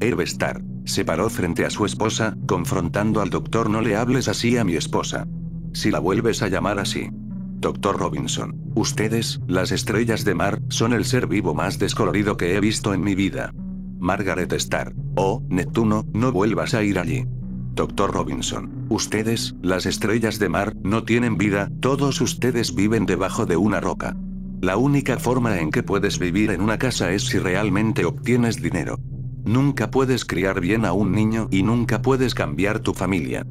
Star Se paró frente a su esposa, confrontando al doctor. No le hables así a mi esposa. Si la vuelves a llamar así, Doctor Robinson, ustedes, las estrellas de mar, son el ser vivo más descolorido que he visto en mi vida. Margaret Starr. Oh, Neptuno, no vuelvas a ir allí. Doctor Robinson, ustedes, las estrellas de mar, no tienen vida, todos ustedes viven debajo de una roca. La única forma en que puedes vivir en una casa es si realmente obtienes dinero. Nunca puedes criar bien a un niño y nunca puedes cambiar tu familia.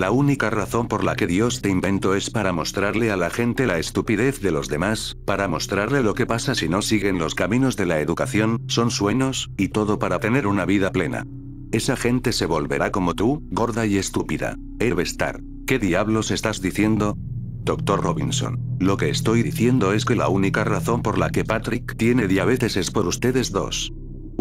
La única razón por la que Dios te inventó es para mostrarle a la gente la estupidez de los demás, para mostrarle lo que pasa si no siguen los caminos de la educación, son sueños, y todo para tener una vida plena. Esa gente se volverá como tú, gorda y estúpida. Herbestar. ¿Qué diablos estás diciendo? Doctor Robinson. Lo que estoy diciendo es que la única razón por la que Patrick tiene diabetes es por ustedes dos.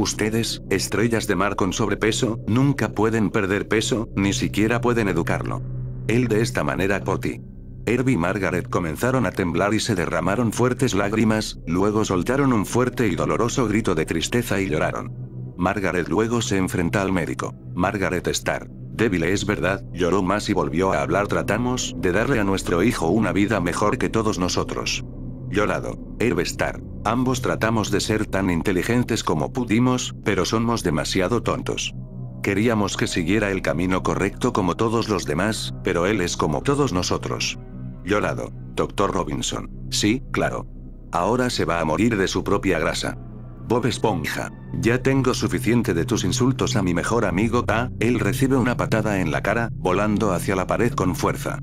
Ustedes, estrellas de mar con sobrepeso, nunca pueden perder peso, ni siquiera pueden educarlo. Él de esta manera por ti. Herbie y Margaret comenzaron a temblar y se derramaron fuertes lágrimas, luego soltaron un fuerte y doloroso grito de tristeza y lloraron. Margaret luego se enfrenta al médico. Margaret Star. Débil es verdad, lloró más y volvió a hablar. Tratamos de darle a nuestro hijo una vida mejor que todos nosotros. Llorado, Star. Ambos tratamos de ser tan inteligentes como pudimos, pero somos demasiado tontos. Queríamos que siguiera el camino correcto como todos los demás, pero él es como todos nosotros. Llorado, Doctor Robinson. Sí, claro. Ahora se va a morir de su propia grasa. Bob Esponja. Ya tengo suficiente de tus insultos a mi mejor amigo Ah, él recibe una patada en la cara, volando hacia la pared con fuerza.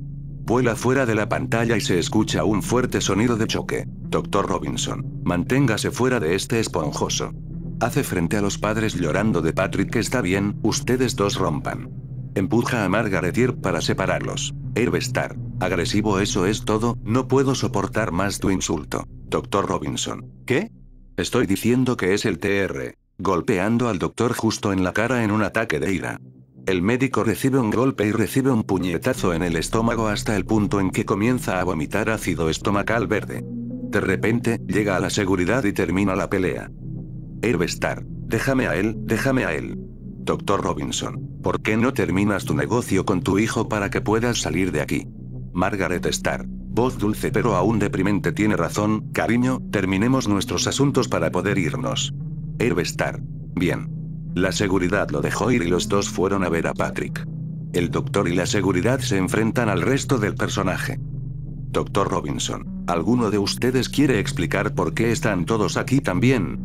Vuela fuera de la pantalla y se escucha un fuerte sonido de choque. Doctor Robinson, manténgase fuera de este esponjoso. Hace frente a los padres llorando de Patrick que está bien, ustedes dos rompan. Empuja a Margaret para separarlos. Herbestar. Agresivo eso es todo, no puedo soportar más tu insulto. Doctor Robinson. ¿Qué? Estoy diciendo que es el TR. Golpeando al doctor justo en la cara en un ataque de ira. El médico recibe un golpe y recibe un puñetazo en el estómago hasta el punto en que comienza a vomitar ácido estomacal verde. De repente, llega a la seguridad y termina la pelea. Herbestar. Déjame a él, déjame a él. Doctor Robinson. ¿Por qué no terminas tu negocio con tu hijo para que puedas salir de aquí? Margaret Starr. Voz dulce pero aún deprimente tiene razón, cariño, terminemos nuestros asuntos para poder irnos. Herbestar. Bien. La seguridad lo dejó ir y los dos fueron a ver a Patrick. El doctor y la seguridad se enfrentan al resto del personaje. Doctor Robinson, ¿alguno de ustedes quiere explicar por qué están todos aquí también?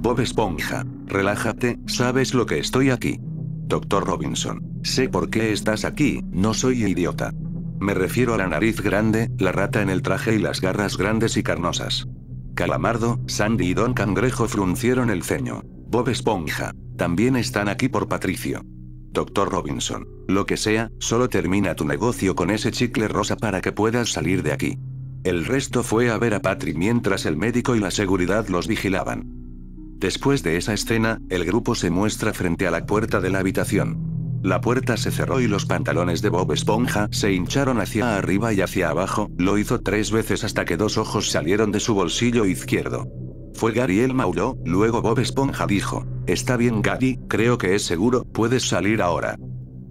Bob Esponja, relájate, sabes lo que estoy aquí. Doctor Robinson, sé por qué estás aquí, no soy idiota. Me refiero a la nariz grande, la rata en el traje y las garras grandes y carnosas. Calamardo, Sandy y Don Cangrejo fruncieron el ceño. Bob Esponja. También están aquí por Patricio. Doctor Robinson. Lo que sea, solo termina tu negocio con ese chicle rosa para que puedas salir de aquí. El resto fue a ver a Patrick mientras el médico y la seguridad los vigilaban. Después de esa escena, el grupo se muestra frente a la puerta de la habitación. La puerta se cerró y los pantalones de Bob Esponja se hincharon hacia arriba y hacia abajo, lo hizo tres veces hasta que dos ojos salieron de su bolsillo izquierdo. Fue Gary el mauló, luego Bob Esponja dijo, Está bien Gary, creo que es seguro, puedes salir ahora.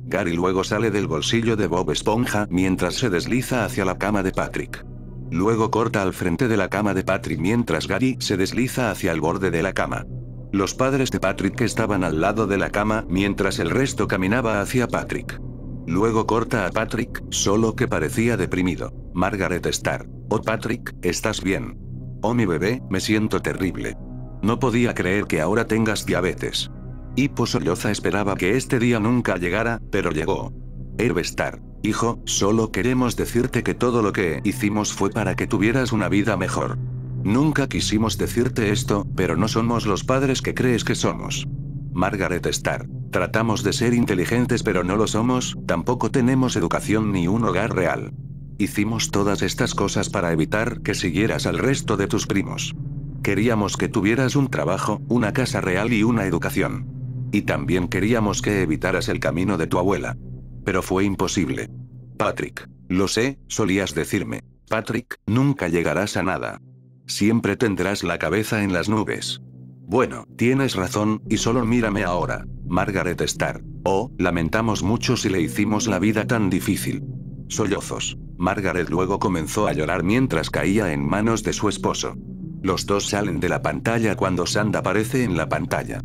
Gary luego sale del bolsillo de Bob Esponja mientras se desliza hacia la cama de Patrick. Luego corta al frente de la cama de Patrick mientras Gary se desliza hacia el borde de la cama. Los padres de Patrick estaban al lado de la cama mientras el resto caminaba hacia Patrick. Luego corta a Patrick, solo que parecía deprimido. Margaret Star. Oh Patrick, ¿estás bien? Oh mi bebé, me siento terrible. No podía creer que ahora tengas diabetes. Hipo solloza esperaba que este día nunca llegara, pero llegó. Herbestar. Hijo, solo queremos decirte que todo lo que hicimos fue para que tuvieras una vida mejor. Nunca quisimos decirte esto, pero no somos los padres que crees que somos. Margaret Star. Tratamos de ser inteligentes pero no lo somos, tampoco tenemos educación ni un hogar real. Hicimos todas estas cosas para evitar que siguieras al resto de tus primos. Queríamos que tuvieras un trabajo, una casa real y una educación. Y también queríamos que evitaras el camino de tu abuela. Pero fue imposible. Patrick, lo sé, solías decirme, Patrick, nunca llegarás a nada. Siempre tendrás la cabeza en las nubes. Bueno, tienes razón, y solo mírame ahora, Margaret Starr. Oh, lamentamos mucho si le hicimos la vida tan difícil. Sollozos. Margaret luego comenzó a llorar mientras caía en manos de su esposo. Los dos salen de la pantalla cuando Sand aparece en la pantalla.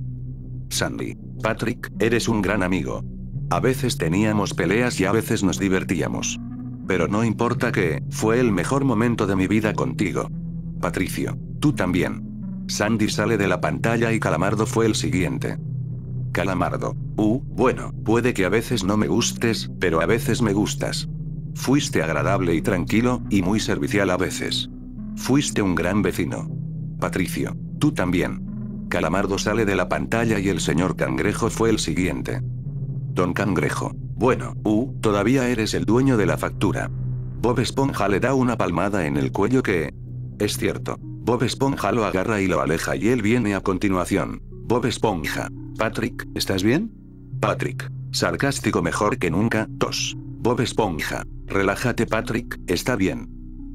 Sandy, Patrick, eres un gran amigo. A veces teníamos peleas y a veces nos divertíamos. Pero no importa que, fue el mejor momento de mi vida contigo. Patricio, tú también. Sandy sale de la pantalla y Calamardo fue el siguiente. Calamardo. Uh, bueno, puede que a veces no me gustes, pero a veces me gustas. Fuiste agradable y tranquilo, y muy servicial a veces. Fuiste un gran vecino. Patricio, tú también. Calamardo sale de la pantalla y el señor Cangrejo fue el siguiente. Don Cangrejo. Bueno, u, uh, todavía eres el dueño de la factura. Bob Esponja le da una palmada en el cuello que... Es cierto. Bob Esponja lo agarra y lo aleja y él viene a continuación. Bob Esponja. Patrick, ¿estás bien? Patrick. Sarcástico mejor que nunca, tos. Bob Esponja. Relájate Patrick, está bien.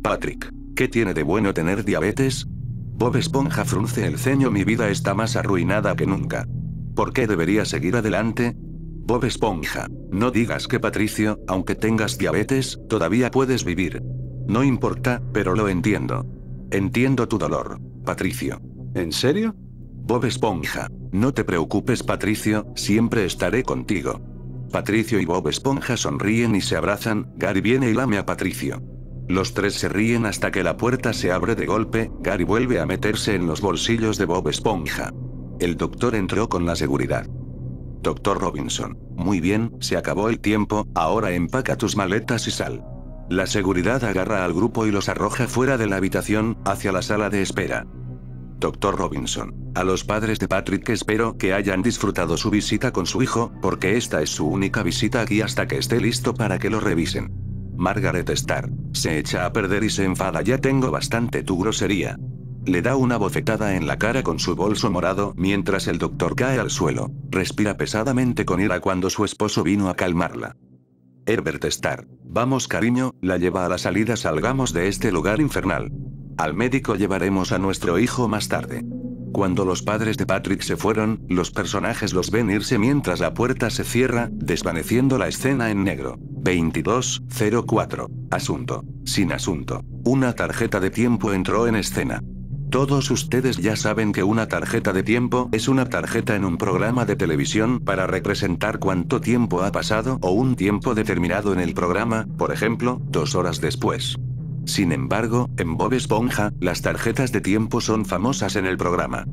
Patrick. ¿Qué tiene de bueno tener diabetes? Bob Esponja frunce el ceño mi vida está más arruinada que nunca. ¿Por qué debería seguir adelante? Bob Esponja. No digas que Patricio, aunque tengas diabetes, todavía puedes vivir. No importa, pero lo entiendo. Entiendo tu dolor, Patricio. ¿En serio? Bob Esponja. No te preocupes Patricio, siempre estaré contigo. Patricio y Bob Esponja sonríen y se abrazan, Gary viene y lame a Patricio. Los tres se ríen hasta que la puerta se abre de golpe, Gary vuelve a meterse en los bolsillos de Bob Esponja. El doctor entró con la seguridad. Doctor Robinson. Muy bien, se acabó el tiempo, ahora empaca tus maletas y sal. La seguridad agarra al grupo y los arroja fuera de la habitación, hacia la sala de espera. Doctor Robinson. A los padres de Patrick espero que hayan disfrutado su visita con su hijo, porque esta es su única visita aquí hasta que esté listo para que lo revisen. Margaret Starr. Se echa a perder y se enfada. Ya tengo bastante tu grosería. Le da una bofetada en la cara con su bolso morado mientras el doctor cae al suelo. Respira pesadamente con ira cuando su esposo vino a calmarla. Herbert Starr. Vamos cariño, la lleva a la salida, salgamos de este lugar infernal. Al médico llevaremos a nuestro hijo más tarde. Cuando los padres de Patrick se fueron, los personajes los ven irse mientras la puerta se cierra, desvaneciendo la escena en negro. 22.04. Asunto. Sin asunto. Una tarjeta de tiempo entró en escena. Todos ustedes ya saben que una tarjeta de tiempo es una tarjeta en un programa de televisión para representar cuánto tiempo ha pasado o un tiempo determinado en el programa, por ejemplo, dos horas después. Sin embargo, en Bob Esponja, las tarjetas de tiempo son famosas en el programa.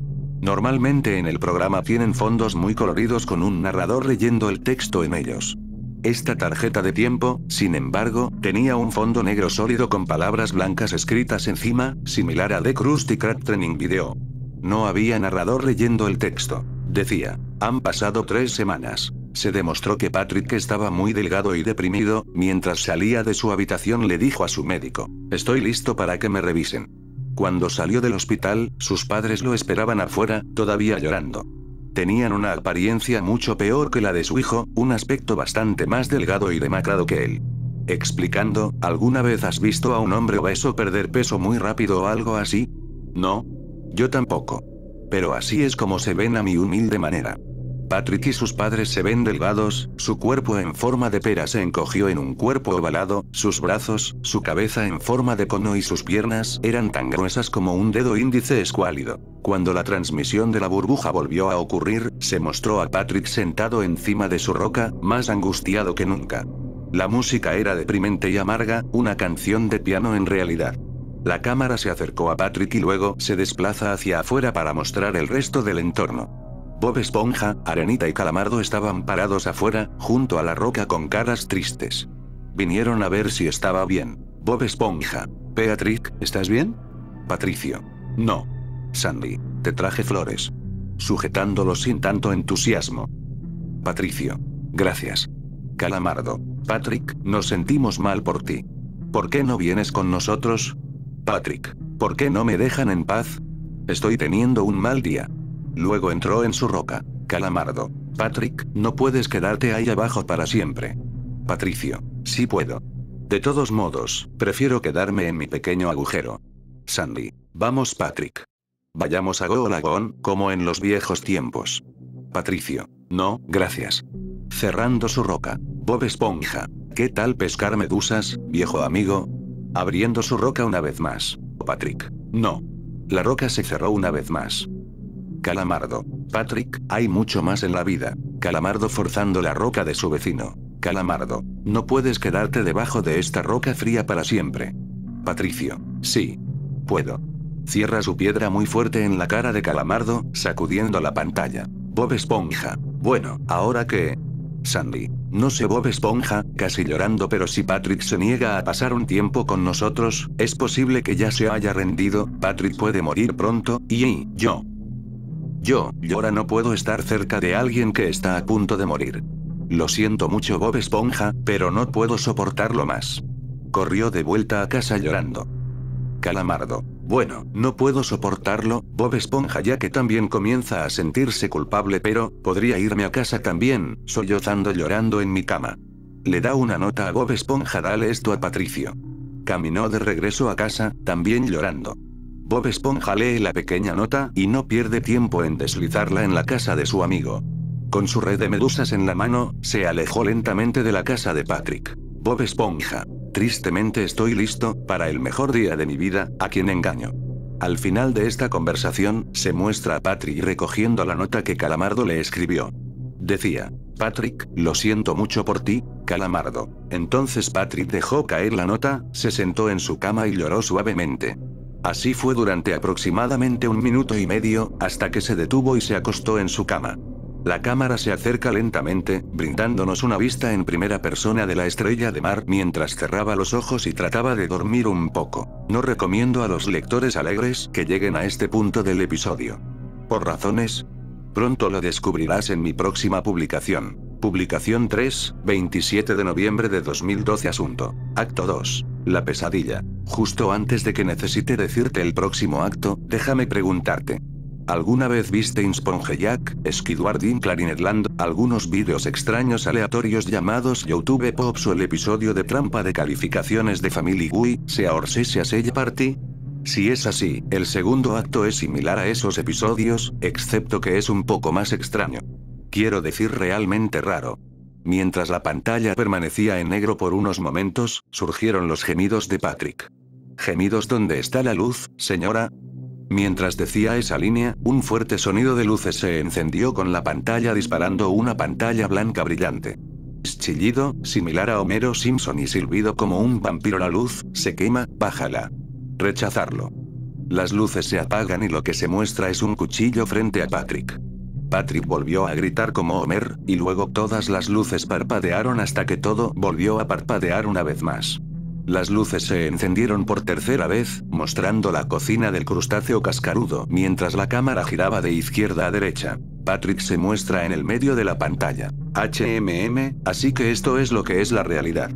Normalmente en el programa tienen fondos muy coloridos con un narrador leyendo el texto en ellos. Esta tarjeta de tiempo, sin embargo, tenía un fondo negro sólido con palabras blancas escritas encima, similar a The Krusty Krab Training Video. No había narrador leyendo el texto. Decía, han pasado tres semanas. Se demostró que Patrick estaba muy delgado y deprimido, mientras salía de su habitación le dijo a su médico, Estoy listo para que me revisen. Cuando salió del hospital, sus padres lo esperaban afuera, todavía llorando. Tenían una apariencia mucho peor que la de su hijo, un aspecto bastante más delgado y demacrado que él. Explicando, ¿alguna vez has visto a un hombre obeso perder peso muy rápido o algo así? No. Yo tampoco. Pero así es como se ven a mi humilde manera. Patrick y sus padres se ven delgados, su cuerpo en forma de pera se encogió en un cuerpo ovalado, sus brazos, su cabeza en forma de cono y sus piernas eran tan gruesas como un dedo índice escuálido. Cuando la transmisión de la burbuja volvió a ocurrir, se mostró a Patrick sentado encima de su roca, más angustiado que nunca. La música era deprimente y amarga, una canción de piano en realidad. La cámara se acercó a Patrick y luego se desplaza hacia afuera para mostrar el resto del entorno. Bob Esponja, Arenita y Calamardo estaban parados afuera, junto a la roca con caras tristes. Vinieron a ver si estaba bien. Bob Esponja. Patrick, ¿estás bien? Patricio. No. Sandy, te traje flores. Sujetándolo sin tanto entusiasmo. Patricio. Gracias. Calamardo. Patrick, nos sentimos mal por ti. ¿Por qué no vienes con nosotros? Patrick. ¿Por qué no me dejan en paz? Estoy teniendo un mal día. Luego entró en su roca. Calamardo. Patrick, no puedes quedarte ahí abajo para siempre. Patricio. Sí puedo. De todos modos, prefiero quedarme en mi pequeño agujero. Sandy. Vamos Patrick. Vayamos a Golagón, como en los viejos tiempos. Patricio. No, gracias. Cerrando su roca. Bob Esponja. ¿Qué tal pescar medusas, viejo amigo? Abriendo su roca una vez más. Patrick. No. La roca se cerró una vez más. Calamardo. Patrick, hay mucho más en la vida. Calamardo forzando la roca de su vecino. Calamardo, no puedes quedarte debajo de esta roca fría para siempre. Patricio, sí. Puedo. Cierra su piedra muy fuerte en la cara de Calamardo, sacudiendo la pantalla. Bob Esponja. Bueno, ahora que... Sandy. No sé Bob Esponja, casi llorando pero si Patrick se niega a pasar un tiempo con nosotros, es posible que ya se haya rendido, Patrick puede morir pronto, y yo. Yo, llora no puedo estar cerca de alguien que está a punto de morir. Lo siento mucho Bob Esponja, pero no puedo soportarlo más. Corrió de vuelta a casa llorando. Calamardo. Bueno, no puedo soportarlo, Bob Esponja ya que también comienza a sentirse culpable pero, podría irme a casa también, sollozando llorando en mi cama. Le da una nota a Bob Esponja dale esto a Patricio. Caminó de regreso a casa, también llorando. Bob Esponja lee la pequeña nota y no pierde tiempo en deslizarla en la casa de su amigo. Con su red de medusas en la mano, se alejó lentamente de la casa de Patrick. Bob Esponja. Tristemente estoy listo, para el mejor día de mi vida, a quien engaño. Al final de esta conversación, se muestra a Patrick recogiendo la nota que Calamardo le escribió. Decía, Patrick, lo siento mucho por ti, Calamardo. Entonces Patrick dejó caer la nota, se sentó en su cama y lloró suavemente. Así fue durante aproximadamente un minuto y medio, hasta que se detuvo y se acostó en su cama. La cámara se acerca lentamente, brindándonos una vista en primera persona de la estrella de mar mientras cerraba los ojos y trataba de dormir un poco. No recomiendo a los lectores alegres que lleguen a este punto del episodio. Por razones. Pronto lo descubrirás en mi próxima publicación. Publicación 3, 27 de noviembre de 2012 Asunto. Acto 2. La pesadilla. Justo antes de que necesite decirte el próximo acto, déjame preguntarte. ¿Alguna vez viste en Jack, Skidward in Clarinetland, algunos vídeos extraños aleatorios llamados YouTube Pops o el episodio de trampa de calificaciones de Family Guy, sea Orse sea Party? Si es así, el segundo acto es similar a esos episodios, excepto que es un poco más extraño quiero decir realmente raro. Mientras la pantalla permanecía en negro por unos momentos, surgieron los gemidos de Patrick. Gemidos donde está la luz, señora, Mientras decía esa línea, un fuerte sonido de luces se encendió con la pantalla disparando una pantalla blanca brillante. Chillido, similar a Homero Simpson y silbido como un vampiro la luz, se quema, bájala. Rechazarlo. Las luces se apagan y lo que se muestra es un cuchillo frente a Patrick. Patrick volvió a gritar como Homer, y luego todas las luces parpadearon hasta que todo volvió a parpadear una vez más. Las luces se encendieron por tercera vez, mostrando la cocina del crustáceo cascarudo mientras la cámara giraba de izquierda a derecha. Patrick se muestra en el medio de la pantalla. HMM, así que esto es lo que es la realidad.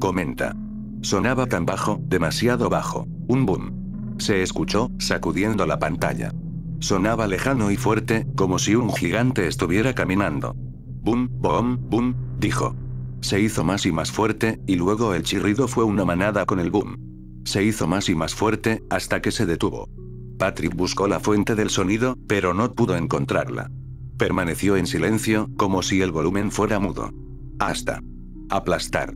Comenta. Sonaba tan bajo, demasiado bajo. Un boom. Se escuchó, sacudiendo la pantalla. Sonaba lejano y fuerte, como si un gigante estuviera caminando. Boom, boom, boom, dijo. Se hizo más y más fuerte, y luego el chirrido fue una manada con el boom. Se hizo más y más fuerte, hasta que se detuvo. Patrick buscó la fuente del sonido, pero no pudo encontrarla. Permaneció en silencio, como si el volumen fuera mudo. Hasta aplastar.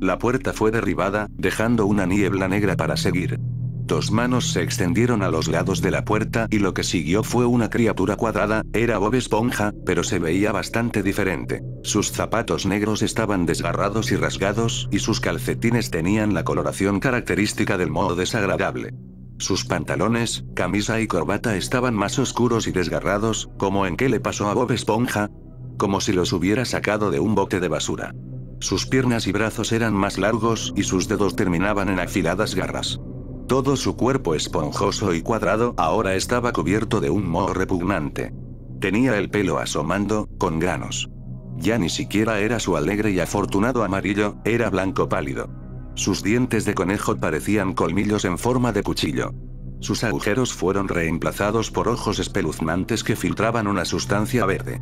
La puerta fue derribada, dejando una niebla negra para seguir. Dos manos se extendieron a los lados de la puerta y lo que siguió fue una criatura cuadrada, era Bob Esponja, pero se veía bastante diferente. Sus zapatos negros estaban desgarrados y rasgados, y sus calcetines tenían la coloración característica del modo desagradable. Sus pantalones, camisa y corbata estaban más oscuros y desgarrados, como en qué le pasó a Bob Esponja, como si los hubiera sacado de un bote de basura. Sus piernas y brazos eran más largos y sus dedos terminaban en afiladas garras. Todo su cuerpo esponjoso y cuadrado ahora estaba cubierto de un moho repugnante. Tenía el pelo asomando, con granos. Ya ni siquiera era su alegre y afortunado amarillo, era blanco pálido. Sus dientes de conejo parecían colmillos en forma de cuchillo. Sus agujeros fueron reemplazados por ojos espeluznantes que filtraban una sustancia verde.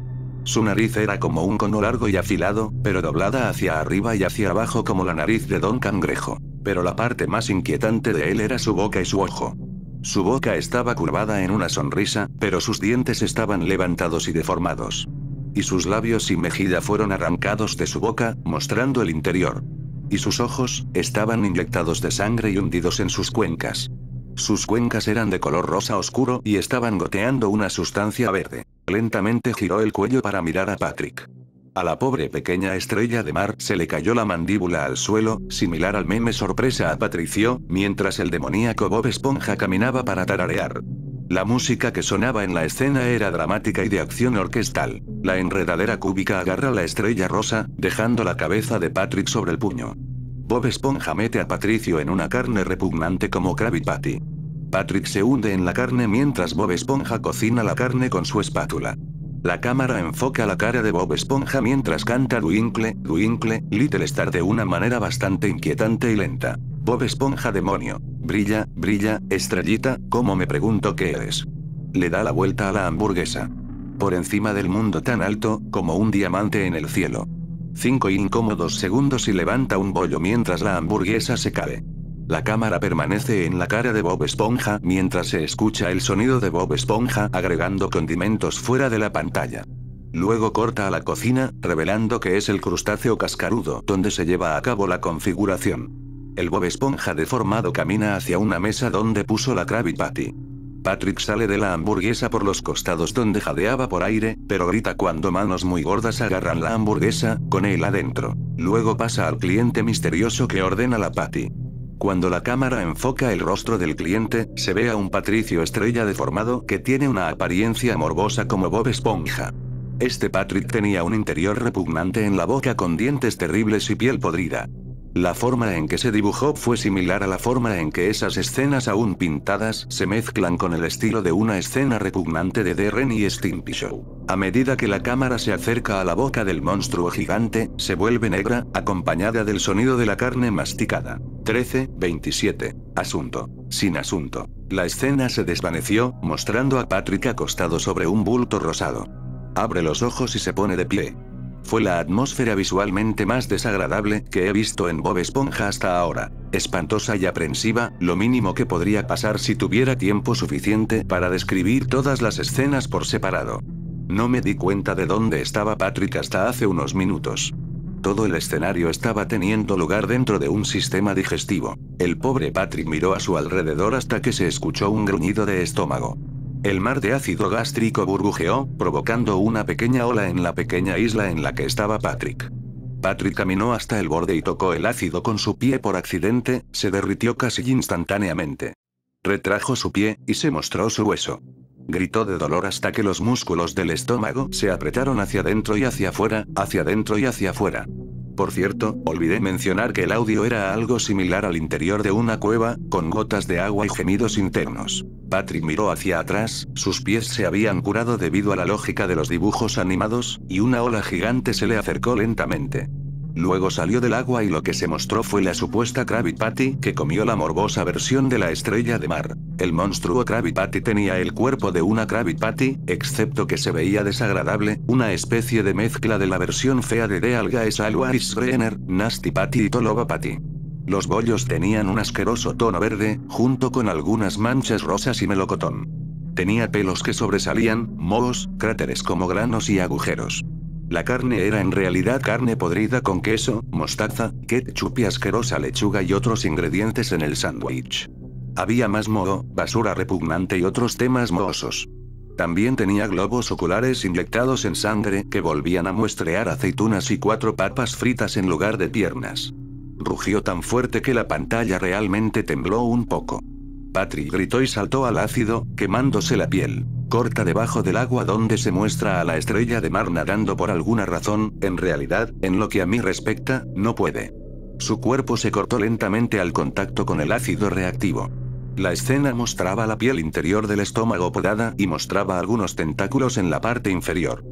Su nariz era como un cono largo y afilado, pero doblada hacia arriba y hacia abajo como la nariz de Don Cangrejo. Pero la parte más inquietante de él era su boca y su ojo. Su boca estaba curvada en una sonrisa, pero sus dientes estaban levantados y deformados. Y sus labios y mejilla fueron arrancados de su boca, mostrando el interior. Y sus ojos, estaban inyectados de sangre y hundidos en sus cuencas. Sus cuencas eran de color rosa oscuro y estaban goteando una sustancia verde. Lentamente giró el cuello para mirar a Patrick. A la pobre pequeña estrella de mar se le cayó la mandíbula al suelo, similar al meme sorpresa a Patricio, mientras el demoníaco Bob Esponja caminaba para tararear. La música que sonaba en la escena era dramática y de acción orquestal. La enredadera cúbica agarra la estrella rosa, dejando la cabeza de Patrick sobre el puño. Bob Esponja mete a Patricio en una carne repugnante como Krabby Patty. Patrick se hunde en la carne mientras Bob Esponja cocina la carne con su espátula. La cámara enfoca la cara de Bob Esponja mientras canta Duinkle, Duinkle, Little Star de una manera bastante inquietante y lenta. Bob Esponja demonio. Brilla, brilla, estrellita, como me pregunto qué eres. Le da la vuelta a la hamburguesa. Por encima del mundo tan alto, como un diamante en el cielo. Cinco incómodos segundos y levanta un bollo mientras la hamburguesa se cae. La cámara permanece en la cara de Bob Esponja mientras se escucha el sonido de Bob Esponja agregando condimentos fuera de la pantalla. Luego corta a la cocina, revelando que es el crustáceo cascarudo donde se lleva a cabo la configuración. El Bob Esponja deformado camina hacia una mesa donde puso la Krabby Patty. Patrick sale de la hamburguesa por los costados donde jadeaba por aire, pero grita cuando manos muy gordas agarran la hamburguesa, con él adentro. Luego pasa al cliente misterioso que ordena la patty. Cuando la cámara enfoca el rostro del cliente, se ve a un patricio estrella deformado que tiene una apariencia morbosa como Bob Esponja. Este Patrick tenía un interior repugnante en la boca con dientes terribles y piel podrida. La forma en que se dibujó fue similar a la forma en que esas escenas aún pintadas se mezclan con el estilo de una escena repugnante de The y Stimpy Show. A medida que la cámara se acerca a la boca del monstruo gigante, se vuelve negra, acompañada del sonido de la carne masticada. 13, 27. Asunto. Sin asunto. La escena se desvaneció, mostrando a Patrick acostado sobre un bulto rosado. Abre los ojos y se pone de pie. Fue la atmósfera visualmente más desagradable que he visto en Bob Esponja hasta ahora. Espantosa y aprensiva, lo mínimo que podría pasar si tuviera tiempo suficiente para describir todas las escenas por separado. No me di cuenta de dónde estaba Patrick hasta hace unos minutos todo el escenario estaba teniendo lugar dentro de un sistema digestivo. El pobre Patrick miró a su alrededor hasta que se escuchó un gruñido de estómago. El mar de ácido gástrico burbujeó, provocando una pequeña ola en la pequeña isla en la que estaba Patrick. Patrick caminó hasta el borde y tocó el ácido con su pie por accidente, se derritió casi instantáneamente. Retrajo su pie, y se mostró su hueso. Gritó de dolor hasta que los músculos del estómago se apretaron hacia adentro y hacia afuera, hacia adentro y hacia afuera. Por cierto, olvidé mencionar que el audio era algo similar al interior de una cueva, con gotas de agua y gemidos internos. Patrick miró hacia atrás, sus pies se habían curado debido a la lógica de los dibujos animados, y una ola gigante se le acercó lentamente. Luego salió del agua y lo que se mostró fue la supuesta Krabby Patty que comió la morbosa versión de la estrella de mar. El monstruo Krabby Patty tenía el cuerpo de una Krabby Patty, excepto que se veía desagradable, una especie de mezcla de la versión fea de The Algaes Always Nasty Patty y Toloba Patty. Los bollos tenían un asqueroso tono verde, junto con algunas manchas rosas y melocotón. Tenía pelos que sobresalían, mohos, cráteres como granos y agujeros. La carne era en realidad carne podrida con queso, mostaza, ketchup y asquerosa lechuga y otros ingredientes en el sándwich. Había más moho, basura repugnante y otros temas mohosos. También tenía globos oculares inyectados en sangre que volvían a muestrear aceitunas y cuatro papas fritas en lugar de piernas. Rugió tan fuerte que la pantalla realmente tembló un poco. Patrick gritó y saltó al ácido, quemándose la piel. Corta debajo del agua donde se muestra a la estrella de mar nadando por alguna razón, en realidad, en lo que a mí respecta, no puede. Su cuerpo se cortó lentamente al contacto con el ácido reactivo. La escena mostraba la piel interior del estómago podada y mostraba algunos tentáculos en la parte inferior.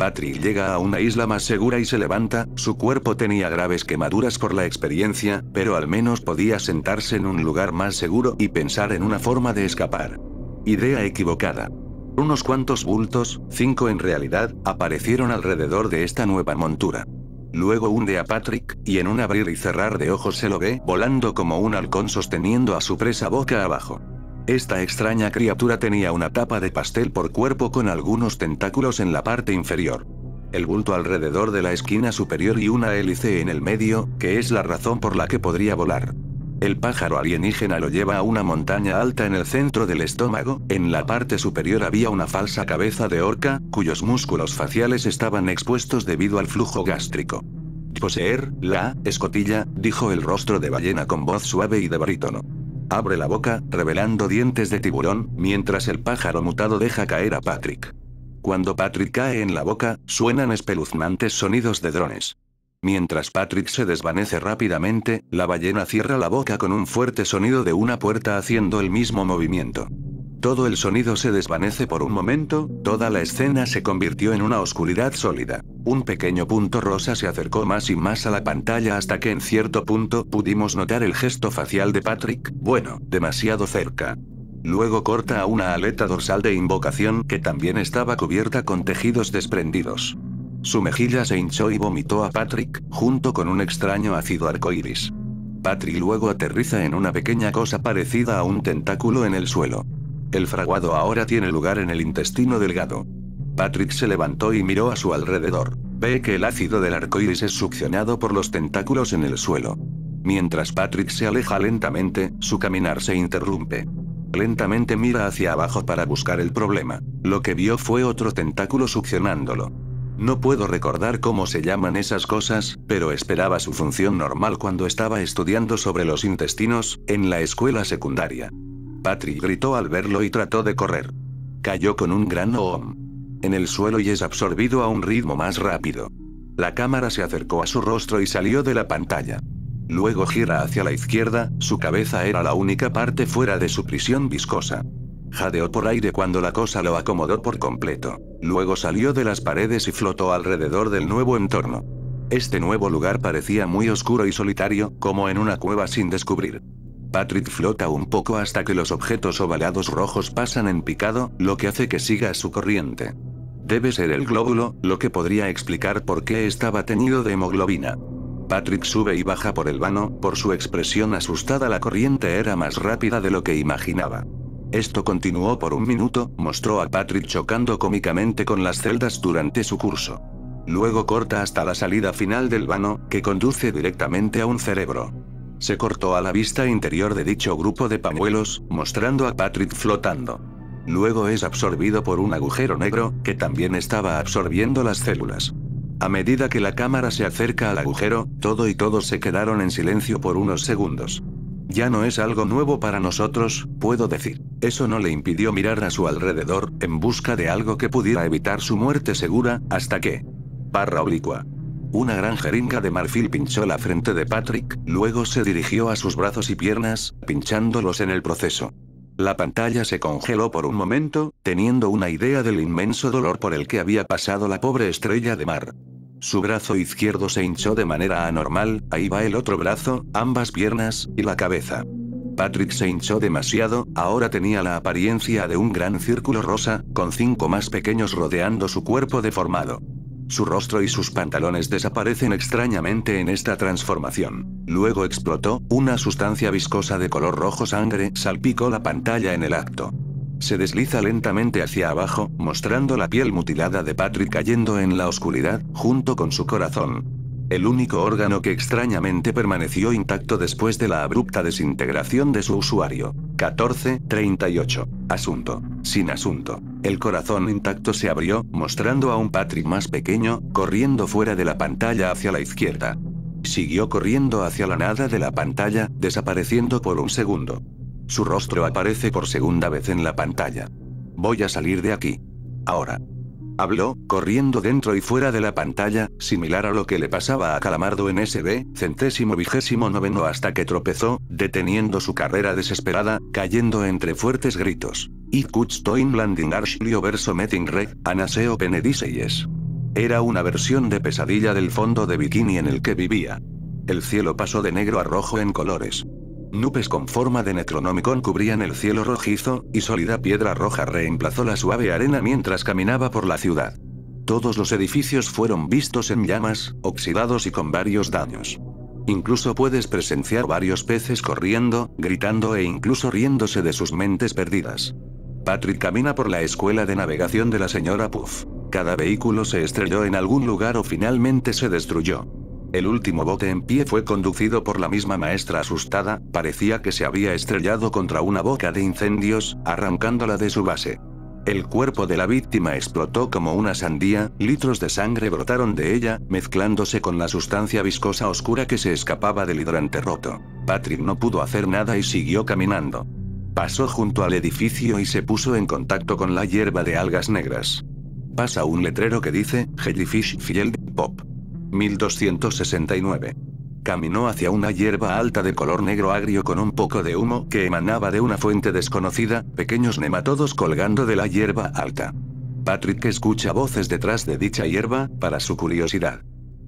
Patrick llega a una isla más segura y se levanta, su cuerpo tenía graves quemaduras por la experiencia, pero al menos podía sentarse en un lugar más seguro y pensar en una forma de escapar. Idea equivocada. Unos cuantos bultos, cinco en realidad, aparecieron alrededor de esta nueva montura. Luego hunde a Patrick, y en un abrir y cerrar de ojos se lo ve volando como un halcón sosteniendo a su presa boca abajo. Esta extraña criatura tenía una tapa de pastel por cuerpo con algunos tentáculos en la parte inferior. El bulto alrededor de la esquina superior y una hélice en el medio, que es la razón por la que podría volar. El pájaro alienígena lo lleva a una montaña alta en el centro del estómago, en la parte superior había una falsa cabeza de orca, cuyos músculos faciales estaban expuestos debido al flujo gástrico. Poseer, la, escotilla, dijo el rostro de ballena con voz suave y de barítono. Abre la boca, revelando dientes de tiburón, mientras el pájaro mutado deja caer a Patrick. Cuando Patrick cae en la boca, suenan espeluznantes sonidos de drones. Mientras Patrick se desvanece rápidamente, la ballena cierra la boca con un fuerte sonido de una puerta haciendo el mismo movimiento. Todo el sonido se desvanece por un momento, toda la escena se convirtió en una oscuridad sólida. Un pequeño punto rosa se acercó más y más a la pantalla hasta que en cierto punto pudimos notar el gesto facial de Patrick, bueno, demasiado cerca. Luego corta a una aleta dorsal de invocación que también estaba cubierta con tejidos desprendidos. Su mejilla se hinchó y vomitó a Patrick, junto con un extraño ácido arcoíris. Patrick luego aterriza en una pequeña cosa parecida a un tentáculo en el suelo. El fraguado ahora tiene lugar en el intestino delgado. Patrick se levantó y miró a su alrededor. Ve que el ácido del arco iris es succionado por los tentáculos en el suelo. Mientras Patrick se aleja lentamente, su caminar se interrumpe. Lentamente mira hacia abajo para buscar el problema. Lo que vio fue otro tentáculo succionándolo. No puedo recordar cómo se llaman esas cosas, pero esperaba su función normal cuando estaba estudiando sobre los intestinos, en la escuela secundaria. Patrick gritó al verlo y trató de correr. Cayó con un gran oom. En el suelo y es absorbido a un ritmo más rápido. La cámara se acercó a su rostro y salió de la pantalla. Luego gira hacia la izquierda, su cabeza era la única parte fuera de su prisión viscosa. Jadeó por aire cuando la cosa lo acomodó por completo. Luego salió de las paredes y flotó alrededor del nuevo entorno. Este nuevo lugar parecía muy oscuro y solitario, como en una cueva sin descubrir. Patrick flota un poco hasta que los objetos ovalados rojos pasan en picado, lo que hace que siga su corriente. Debe ser el glóbulo, lo que podría explicar por qué estaba tenido de hemoglobina. Patrick sube y baja por el vano, por su expresión asustada la corriente era más rápida de lo que imaginaba. Esto continuó por un minuto, mostró a Patrick chocando cómicamente con las celdas durante su curso. Luego corta hasta la salida final del vano, que conduce directamente a un cerebro. Se cortó a la vista interior de dicho grupo de pañuelos, mostrando a Patrick flotando. Luego es absorbido por un agujero negro, que también estaba absorbiendo las células. A medida que la cámara se acerca al agujero, todo y todos se quedaron en silencio por unos segundos. Ya no es algo nuevo para nosotros, puedo decir. Eso no le impidió mirar a su alrededor, en busca de algo que pudiera evitar su muerte segura, hasta que... Barra oblicua. Una gran jeringa de marfil pinchó la frente de Patrick, luego se dirigió a sus brazos y piernas, pinchándolos en el proceso. La pantalla se congeló por un momento, teniendo una idea del inmenso dolor por el que había pasado la pobre estrella de mar. Su brazo izquierdo se hinchó de manera anormal, ahí va el otro brazo, ambas piernas, y la cabeza. Patrick se hinchó demasiado, ahora tenía la apariencia de un gran círculo rosa, con cinco más pequeños rodeando su cuerpo deformado. Su rostro y sus pantalones desaparecen extrañamente en esta transformación. Luego explotó, una sustancia viscosa de color rojo sangre salpicó la pantalla en el acto. Se desliza lentamente hacia abajo, mostrando la piel mutilada de Patrick cayendo en la oscuridad, junto con su corazón el único órgano que extrañamente permaneció intacto después de la abrupta desintegración de su usuario. 14, 38. Asunto. Sin asunto. El corazón intacto se abrió, mostrando a un Patrick más pequeño, corriendo fuera de la pantalla hacia la izquierda. Siguió corriendo hacia la nada de la pantalla, desapareciendo por un segundo. Su rostro aparece por segunda vez en la pantalla. Voy a salir de aquí. Ahora. Habló, corriendo dentro y fuera de la pantalla, similar a lo que le pasaba a Calamardo en SB, centésimo vigésimo noveno hasta que tropezó, deteniendo su carrera desesperada, cayendo entre fuertes gritos. Y Kutstoin Landing Archlio verso Metin Red, Anaseo Benediceyes. Era una versión de pesadilla del fondo de bikini en el que vivía. El cielo pasó de negro a rojo en colores. Nubes con forma de Necronomicon cubrían el cielo rojizo, y sólida piedra roja reemplazó la suave arena mientras caminaba por la ciudad. Todos los edificios fueron vistos en llamas, oxidados y con varios daños. Incluso puedes presenciar varios peces corriendo, gritando e incluso riéndose de sus mentes perdidas. Patrick camina por la escuela de navegación de la señora Puff. Cada vehículo se estrelló en algún lugar o finalmente se destruyó. El último bote en pie fue conducido por la misma maestra asustada, parecía que se había estrellado contra una boca de incendios, arrancándola de su base. El cuerpo de la víctima explotó como una sandía, litros de sangre brotaron de ella, mezclándose con la sustancia viscosa oscura que se escapaba del hidrante roto. Patrick no pudo hacer nada y siguió caminando. Pasó junto al edificio y se puso en contacto con la hierba de algas negras. Pasa un letrero que dice, Jellyfish Field Pop. 1269. Caminó hacia una hierba alta de color negro agrio con un poco de humo que emanaba de una fuente desconocida, pequeños nematodos colgando de la hierba alta. Patrick escucha voces detrás de dicha hierba, para su curiosidad.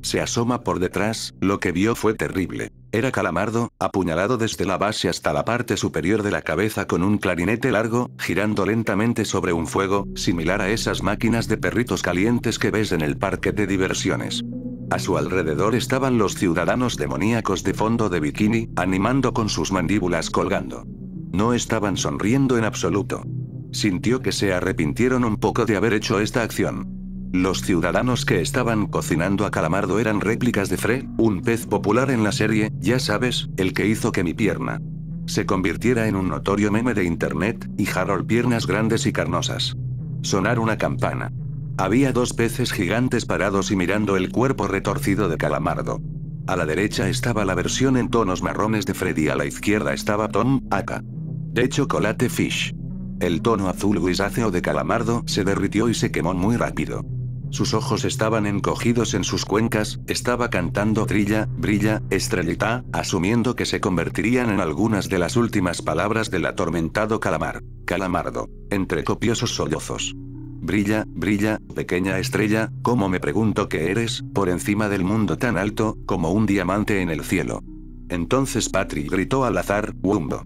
Se asoma por detrás, lo que vio fue terrible. Era Calamardo, apuñalado desde la base hasta la parte superior de la cabeza con un clarinete largo, girando lentamente sobre un fuego, similar a esas máquinas de perritos calientes que ves en el parque de diversiones. A su alrededor estaban los ciudadanos demoníacos de fondo de bikini, animando con sus mandíbulas colgando. No estaban sonriendo en absoluto. Sintió que se arrepintieron un poco de haber hecho esta acción. Los ciudadanos que estaban cocinando a Calamardo eran réplicas de Fre, un pez popular en la serie, ya sabes, el que hizo que mi pierna se convirtiera en un notorio meme de internet, y Harold piernas grandes y carnosas. Sonar una campana. Había dos peces gigantes parados y mirando el cuerpo retorcido de Calamardo. A la derecha estaba la versión en tonos marrones de Freddy, a la izquierda estaba Tom, Aka. De chocolate fish. El tono azul grisáceo de Calamardo se derritió y se quemó muy rápido. Sus ojos estaban encogidos en sus cuencas, estaba cantando trilla, brilla, estrellita, asumiendo que se convertirían en algunas de las últimas palabras del atormentado calamar. Calamardo. Entre copiosos sollozos. Brilla, brilla, pequeña estrella, ¿cómo me pregunto qué eres, por encima del mundo tan alto, como un diamante en el cielo. Entonces Patri gritó al azar, Wumbo.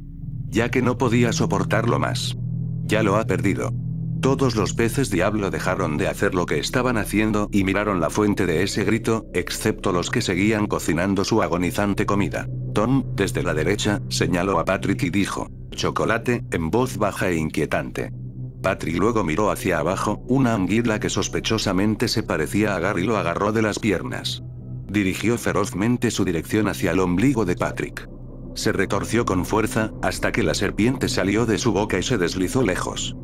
Ya que no podía soportarlo más. Ya lo ha perdido. Todos los peces diablo dejaron de hacer lo que estaban haciendo y miraron la fuente de ese grito, excepto los que seguían cocinando su agonizante comida. Tom, desde la derecha, señaló a Patrick y dijo, chocolate, en voz baja e inquietante. Patrick luego miró hacia abajo, una anguila que sospechosamente se parecía a Gary lo agarró de las piernas. Dirigió ferozmente su dirección hacia el ombligo de Patrick. Se retorció con fuerza, hasta que la serpiente salió de su boca y se deslizó lejos.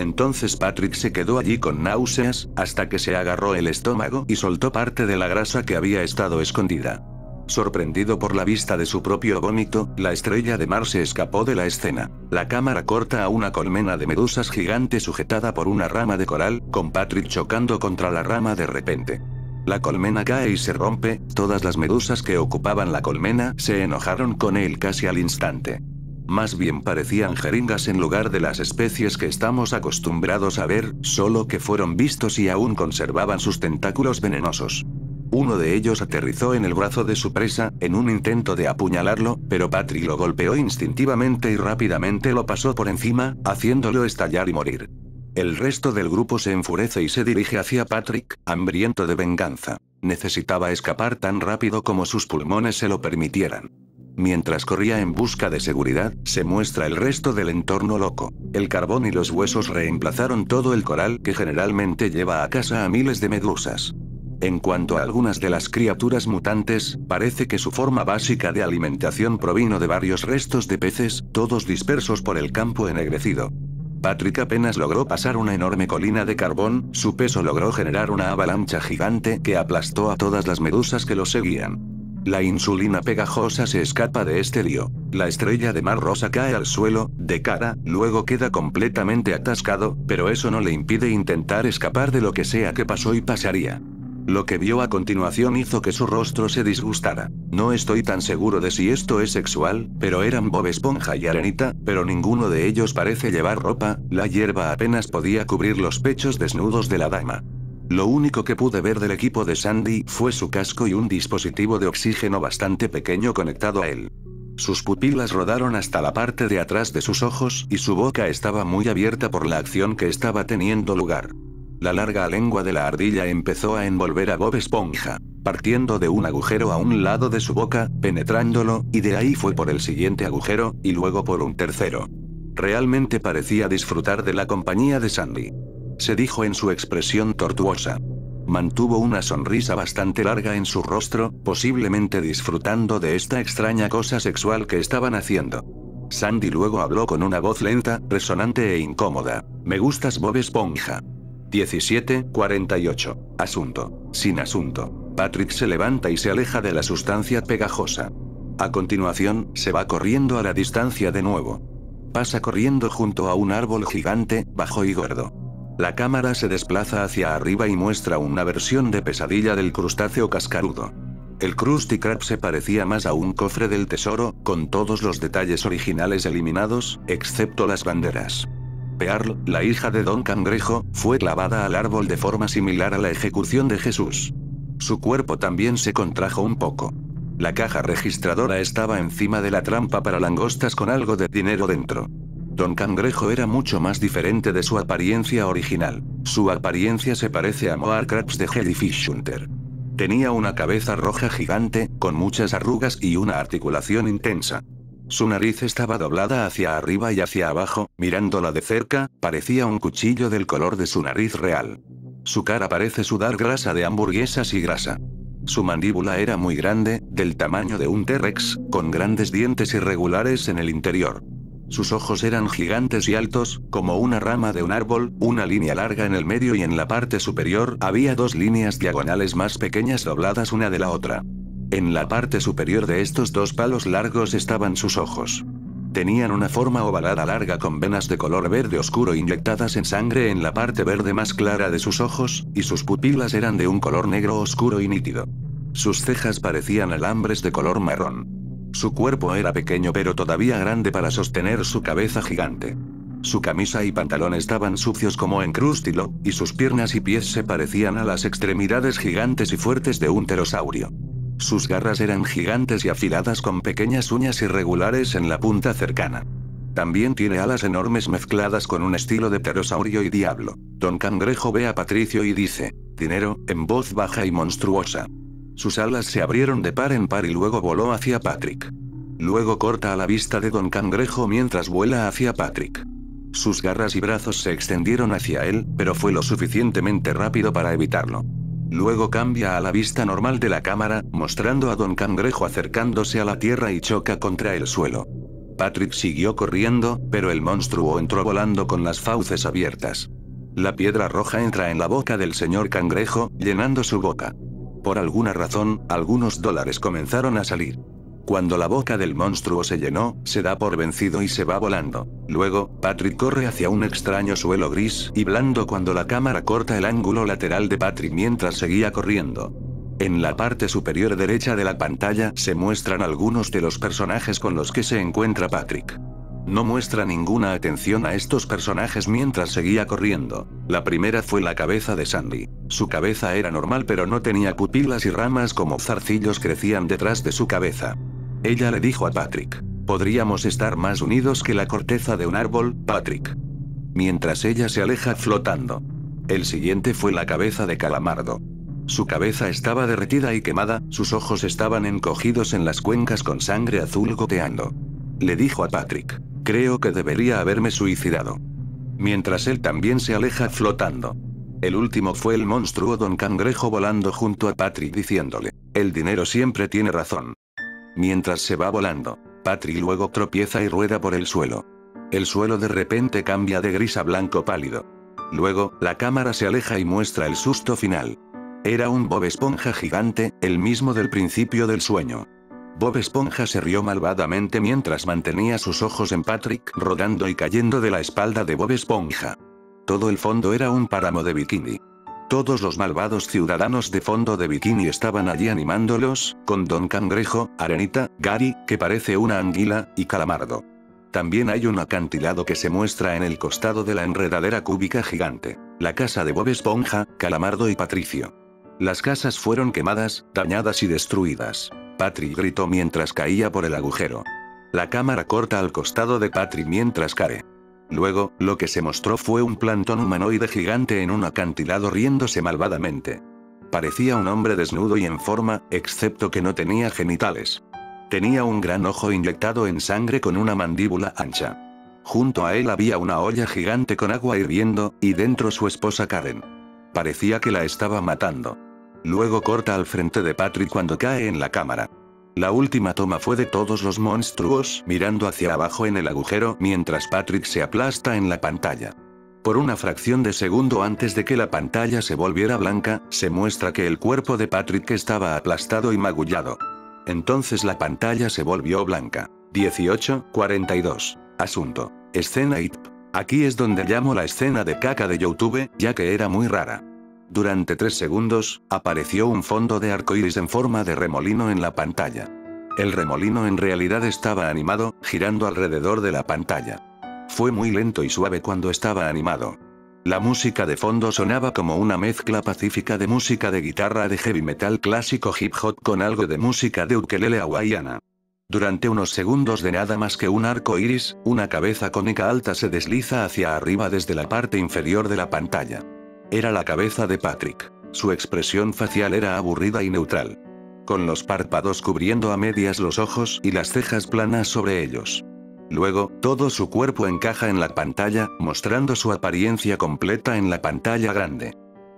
Entonces Patrick se quedó allí con náuseas, hasta que se agarró el estómago y soltó parte de la grasa que había estado escondida. Sorprendido por la vista de su propio vómito, la estrella de mar se escapó de la escena. La cámara corta a una colmena de medusas gigante sujetada por una rama de coral, con Patrick chocando contra la rama de repente. La colmena cae y se rompe, todas las medusas que ocupaban la colmena se enojaron con él casi al instante más bien parecían jeringas en lugar de las especies que estamos acostumbrados a ver, solo que fueron vistos y aún conservaban sus tentáculos venenosos. Uno de ellos aterrizó en el brazo de su presa, en un intento de apuñalarlo, pero Patrick lo golpeó instintivamente y rápidamente lo pasó por encima, haciéndolo estallar y morir. El resto del grupo se enfurece y se dirige hacia Patrick, hambriento de venganza. Necesitaba escapar tan rápido como sus pulmones se lo permitieran. Mientras corría en busca de seguridad, se muestra el resto del entorno loco. El carbón y los huesos reemplazaron todo el coral que generalmente lleva a casa a miles de medusas. En cuanto a algunas de las criaturas mutantes, parece que su forma básica de alimentación provino de varios restos de peces, todos dispersos por el campo ennegrecido. Patrick apenas logró pasar una enorme colina de carbón, su peso logró generar una avalancha gigante que aplastó a todas las medusas que lo seguían. La insulina pegajosa se escapa de este lío. La estrella de mar rosa cae al suelo, de cara, luego queda completamente atascado, pero eso no le impide intentar escapar de lo que sea que pasó y pasaría. Lo que vio a continuación hizo que su rostro se disgustara. No estoy tan seguro de si esto es sexual, pero eran Bob Esponja y Arenita, pero ninguno de ellos parece llevar ropa, la hierba apenas podía cubrir los pechos desnudos de la dama. Lo único que pude ver del equipo de Sandy fue su casco y un dispositivo de oxígeno bastante pequeño conectado a él. Sus pupilas rodaron hasta la parte de atrás de sus ojos y su boca estaba muy abierta por la acción que estaba teniendo lugar. La larga lengua de la ardilla empezó a envolver a Bob Esponja, partiendo de un agujero a un lado de su boca, penetrándolo, y de ahí fue por el siguiente agujero, y luego por un tercero. Realmente parecía disfrutar de la compañía de Sandy se dijo en su expresión tortuosa. Mantuvo una sonrisa bastante larga en su rostro, posiblemente disfrutando de esta extraña cosa sexual que estaban haciendo. Sandy luego habló con una voz lenta, resonante e incómoda. Me gustas Bob Esponja. 17.48. Asunto. Sin asunto. Patrick se levanta y se aleja de la sustancia pegajosa. A continuación, se va corriendo a la distancia de nuevo. Pasa corriendo junto a un árbol gigante, bajo y gordo. La cámara se desplaza hacia arriba y muestra una versión de pesadilla del crustáceo cascarudo. El Krusty Krab se parecía más a un cofre del tesoro, con todos los detalles originales eliminados, excepto las banderas. Pearl, la hija de Don Cangrejo, fue clavada al árbol de forma similar a la ejecución de Jesús. Su cuerpo también se contrajo un poco. La caja registradora estaba encima de la trampa para langostas con algo de dinero dentro. Don Cangrejo era mucho más diferente de su apariencia original. Su apariencia se parece a Moar Krabs de Jellyfish Hunter. Tenía una cabeza roja gigante, con muchas arrugas y una articulación intensa. Su nariz estaba doblada hacia arriba y hacia abajo, mirándola de cerca, parecía un cuchillo del color de su nariz real. Su cara parece sudar grasa de hamburguesas y grasa. Su mandíbula era muy grande, del tamaño de un T-Rex, con grandes dientes irregulares en el interior. Sus ojos eran gigantes y altos, como una rama de un árbol, una línea larga en el medio y en la parte superior había dos líneas diagonales más pequeñas dobladas una de la otra. En la parte superior de estos dos palos largos estaban sus ojos. Tenían una forma ovalada larga con venas de color verde oscuro inyectadas en sangre en la parte verde más clara de sus ojos, y sus pupilas eran de un color negro oscuro y nítido. Sus cejas parecían alambres de color marrón. Su cuerpo era pequeño pero todavía grande para sostener su cabeza gigante. Su camisa y pantalón estaban sucios como en crústilo y sus piernas y pies se parecían a las extremidades gigantes y fuertes de un pterosaurio. Sus garras eran gigantes y afiladas con pequeñas uñas irregulares en la punta cercana. También tiene alas enormes mezcladas con un estilo de pterosaurio y diablo. Don Cangrejo ve a Patricio y dice, dinero, en voz baja y monstruosa. Sus alas se abrieron de par en par y luego voló hacia Patrick. Luego corta a la vista de Don Cangrejo mientras vuela hacia Patrick. Sus garras y brazos se extendieron hacia él, pero fue lo suficientemente rápido para evitarlo. Luego cambia a la vista normal de la cámara, mostrando a Don Cangrejo acercándose a la tierra y choca contra el suelo. Patrick siguió corriendo, pero el monstruo entró volando con las fauces abiertas. La piedra roja entra en la boca del señor Cangrejo, llenando su boca. Por alguna razón, algunos dólares comenzaron a salir. Cuando la boca del monstruo se llenó, se da por vencido y se va volando. Luego, Patrick corre hacia un extraño suelo gris y blando cuando la cámara corta el ángulo lateral de Patrick mientras seguía corriendo. En la parte superior derecha de la pantalla se muestran algunos de los personajes con los que se encuentra Patrick. No muestra ninguna atención a estos personajes mientras seguía corriendo. La primera fue la cabeza de Sandy. Su cabeza era normal pero no tenía pupilas y ramas como zarcillos crecían detrás de su cabeza. Ella le dijo a Patrick. Podríamos estar más unidos que la corteza de un árbol, Patrick. Mientras ella se aleja flotando. El siguiente fue la cabeza de Calamardo. Su cabeza estaba derretida y quemada, sus ojos estaban encogidos en las cuencas con sangre azul goteando. Le dijo a Patrick. Creo que debería haberme suicidado. Mientras él también se aleja flotando. El último fue el monstruo Don Cangrejo volando junto a Patrick diciéndole, el dinero siempre tiene razón. Mientras se va volando, Patrick luego tropieza y rueda por el suelo. El suelo de repente cambia de gris a blanco pálido. Luego, la cámara se aleja y muestra el susto final. Era un Bob Esponja gigante, el mismo del principio del sueño. Bob Esponja se rió malvadamente mientras mantenía sus ojos en Patrick rodando y cayendo de la espalda de Bob Esponja. Todo el fondo era un páramo de bikini. Todos los malvados ciudadanos de fondo de bikini estaban allí animándolos, con Don Cangrejo, Arenita, Gary, que parece una anguila, y Calamardo. También hay un acantilado que se muestra en el costado de la enredadera cúbica gigante. La casa de Bob Esponja, Calamardo y Patricio. Las casas fueron quemadas, dañadas y destruidas. Patrick gritó mientras caía por el agujero. La cámara corta al costado de Patrick mientras cae. Luego, lo que se mostró fue un plantón humanoide gigante en un acantilado riéndose malvadamente. Parecía un hombre desnudo y en forma, excepto que no tenía genitales. Tenía un gran ojo inyectado en sangre con una mandíbula ancha. Junto a él había una olla gigante con agua hirviendo, y dentro su esposa Karen. Parecía que la estaba matando. Luego corta al frente de Patrick cuando cae en la cámara. La última toma fue de todos los monstruos mirando hacia abajo en el agujero mientras Patrick se aplasta en la pantalla. Por una fracción de segundo antes de que la pantalla se volviera blanca, se muestra que el cuerpo de Patrick estaba aplastado y magullado. Entonces la pantalla se volvió blanca. 18.42. Asunto. Escena Aquí es donde llamo la escena de caca de YouTube, ya que era muy rara. Durante tres segundos, apareció un fondo de arco iris en forma de remolino en la pantalla. El remolino en realidad estaba animado, girando alrededor de la pantalla. Fue muy lento y suave cuando estaba animado. La música de fondo sonaba como una mezcla pacífica de música de guitarra de heavy metal clásico hip hop con algo de música de ukelele hawaiana. Durante unos segundos de nada más que un arco iris, una cabeza cónica alta se desliza hacia arriba desde la parte inferior de la pantalla. Era la cabeza de Patrick. Su expresión facial era aburrida y neutral. Con los párpados cubriendo a medias los ojos y las cejas planas sobre ellos. Luego, todo su cuerpo encaja en la pantalla, mostrando su apariencia completa en la pantalla grande.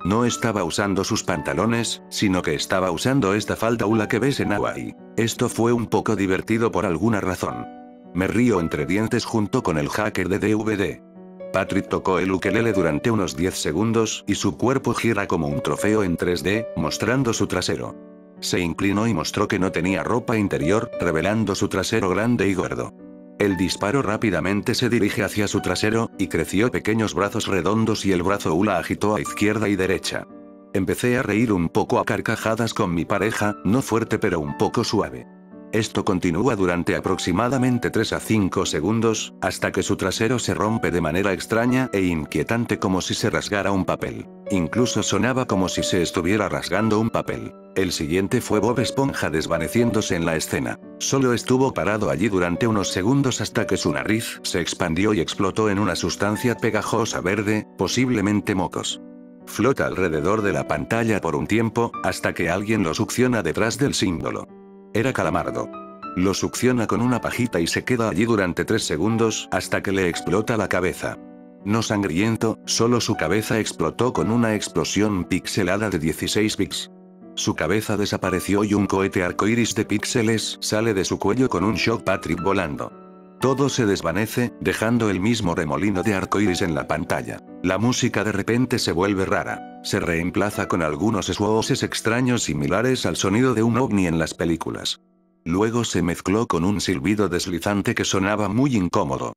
No estaba usando sus pantalones, sino que estaba usando esta falda ula que ves en Hawaii. Esto fue un poco divertido por alguna razón. Me río entre dientes junto con el hacker de DVD. Patrick tocó el ukelele durante unos 10 segundos y su cuerpo gira como un trofeo en 3D, mostrando su trasero. Se inclinó y mostró que no tenía ropa interior, revelando su trasero grande y gordo. El disparo rápidamente se dirige hacia su trasero, y creció pequeños brazos redondos y el brazo Ula agitó a izquierda y derecha. Empecé a reír un poco a carcajadas con mi pareja, no fuerte pero un poco suave. Esto continúa durante aproximadamente 3 a 5 segundos, hasta que su trasero se rompe de manera extraña e inquietante como si se rasgara un papel. Incluso sonaba como si se estuviera rasgando un papel. El siguiente fue Bob Esponja desvaneciéndose en la escena. Solo estuvo parado allí durante unos segundos hasta que su nariz se expandió y explotó en una sustancia pegajosa verde, posiblemente mocos. Flota alrededor de la pantalla por un tiempo, hasta que alguien lo succiona detrás del símbolo. Era calamardo. Lo succiona con una pajita y se queda allí durante tres segundos hasta que le explota la cabeza. No sangriento, solo su cabeza explotó con una explosión pixelada de 16 bits. Su cabeza desapareció y un cohete arcoíris de píxeles sale de su cuello con un shock Patrick volando. Todo se desvanece, dejando el mismo remolino de arcoíris en la pantalla. La música de repente se vuelve rara. Se reemplaza con algunos suoses extraños similares al sonido de un ovni en las películas. Luego se mezcló con un silbido deslizante que sonaba muy incómodo.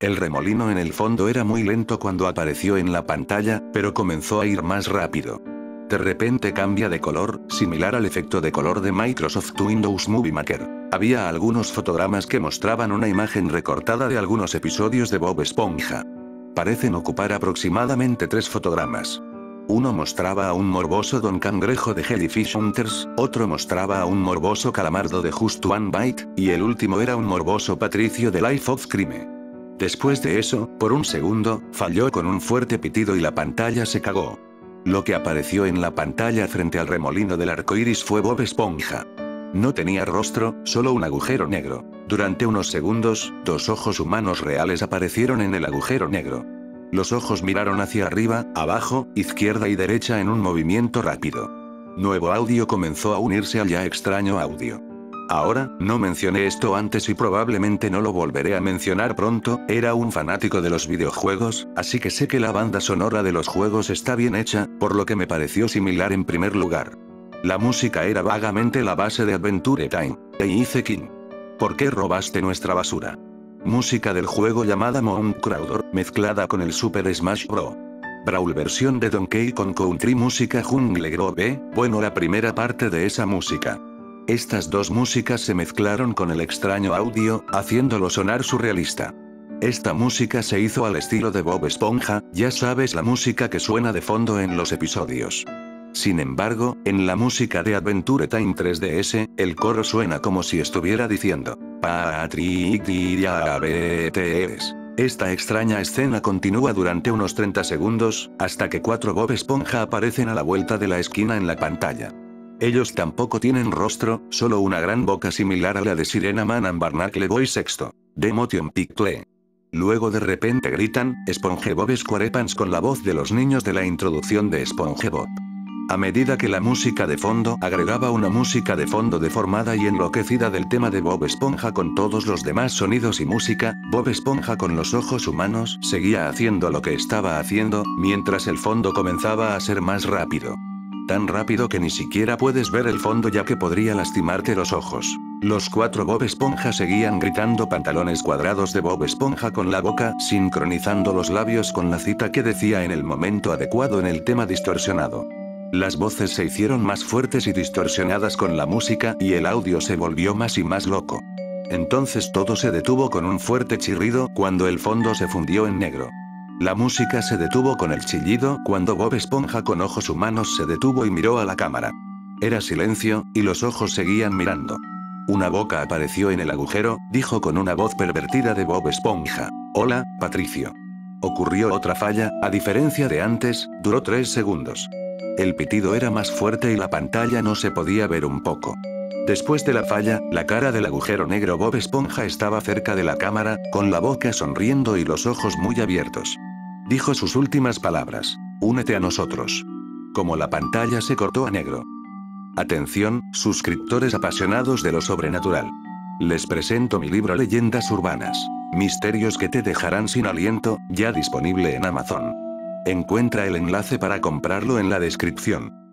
El remolino en el fondo era muy lento cuando apareció en la pantalla, pero comenzó a ir más rápido. De repente cambia de color, similar al efecto de color de Microsoft Windows Movie Maker. Había algunos fotogramas que mostraban una imagen recortada de algunos episodios de Bob Esponja. Parecen ocupar aproximadamente tres fotogramas. Uno mostraba a un morboso Don Cangrejo de Jellyfish Hunters, otro mostraba a un morboso Calamardo de Just One Bite, y el último era un morboso Patricio de Life of Crime. Después de eso, por un segundo, falló con un fuerte pitido y la pantalla se cagó. Lo que apareció en la pantalla frente al remolino del arco iris fue Bob Esponja. No tenía rostro, solo un agujero negro. Durante unos segundos, dos ojos humanos reales aparecieron en el agujero negro. Los ojos miraron hacia arriba, abajo, izquierda y derecha en un movimiento rápido. Nuevo audio comenzó a unirse al ya extraño audio. Ahora, no mencioné esto antes y probablemente no lo volveré a mencionar pronto, era un fanático de los videojuegos, así que sé que la banda sonora de los juegos está bien hecha, por lo que me pareció similar en primer lugar. La música era vagamente la base de Adventure Time, de hice King. ¿Por qué robaste nuestra basura? Música del juego llamada Mount Crowder, mezclada con el Super Smash Bros. Brawl versión de Donkey Kong Country Música Jungle Grove, bueno la primera parte de esa música. Estas dos músicas se mezclaron con el extraño audio, haciéndolo sonar surrealista. Esta música se hizo al estilo de Bob Esponja, ya sabes la música que suena de fondo en los episodios. Sin embargo, en la música de Adventure Time 3DS, el coro suena como si estuviera diciendo, Patrick diabetes. Esta extraña escena continúa durante unos 30 segundos, hasta que cuatro Bob Esponja aparecen a la vuelta de la esquina en la pantalla. Ellos tampoco tienen rostro, solo una gran boca similar a la de Sirena Man Barnacle Boy Sexto. Demotion Pickle. Luego de repente gritan, SpongeBob SquarePants con la voz de los niños de la introducción de SpongeBob. A medida que la música de fondo agregaba una música de fondo deformada y enloquecida del tema de Bob Esponja con todos los demás sonidos y música, Bob Esponja con los ojos humanos seguía haciendo lo que estaba haciendo, mientras el fondo comenzaba a ser más rápido. Tan rápido que ni siquiera puedes ver el fondo ya que podría lastimarte los ojos. Los cuatro Bob Esponja seguían gritando pantalones cuadrados de Bob Esponja con la boca, sincronizando los labios con la cita que decía en el momento adecuado en el tema distorsionado. Las voces se hicieron más fuertes y distorsionadas con la música y el audio se volvió más y más loco. Entonces todo se detuvo con un fuerte chirrido cuando el fondo se fundió en negro. La música se detuvo con el chillido cuando Bob Esponja con ojos humanos se detuvo y miró a la cámara. Era silencio, y los ojos seguían mirando. Una boca apareció en el agujero, dijo con una voz pervertida de Bob Esponja. Hola, Patricio. Ocurrió otra falla, a diferencia de antes, duró tres segundos el pitido era más fuerte y la pantalla no se podía ver un poco. Después de la falla, la cara del agujero negro Bob Esponja estaba cerca de la cámara, con la boca sonriendo y los ojos muy abiertos. Dijo sus últimas palabras. Únete a nosotros. Como la pantalla se cortó a negro. Atención, suscriptores apasionados de lo sobrenatural. Les presento mi libro Leyendas Urbanas. Misterios que te dejarán sin aliento, ya disponible en Amazon. Encuentra el enlace para comprarlo en la descripción.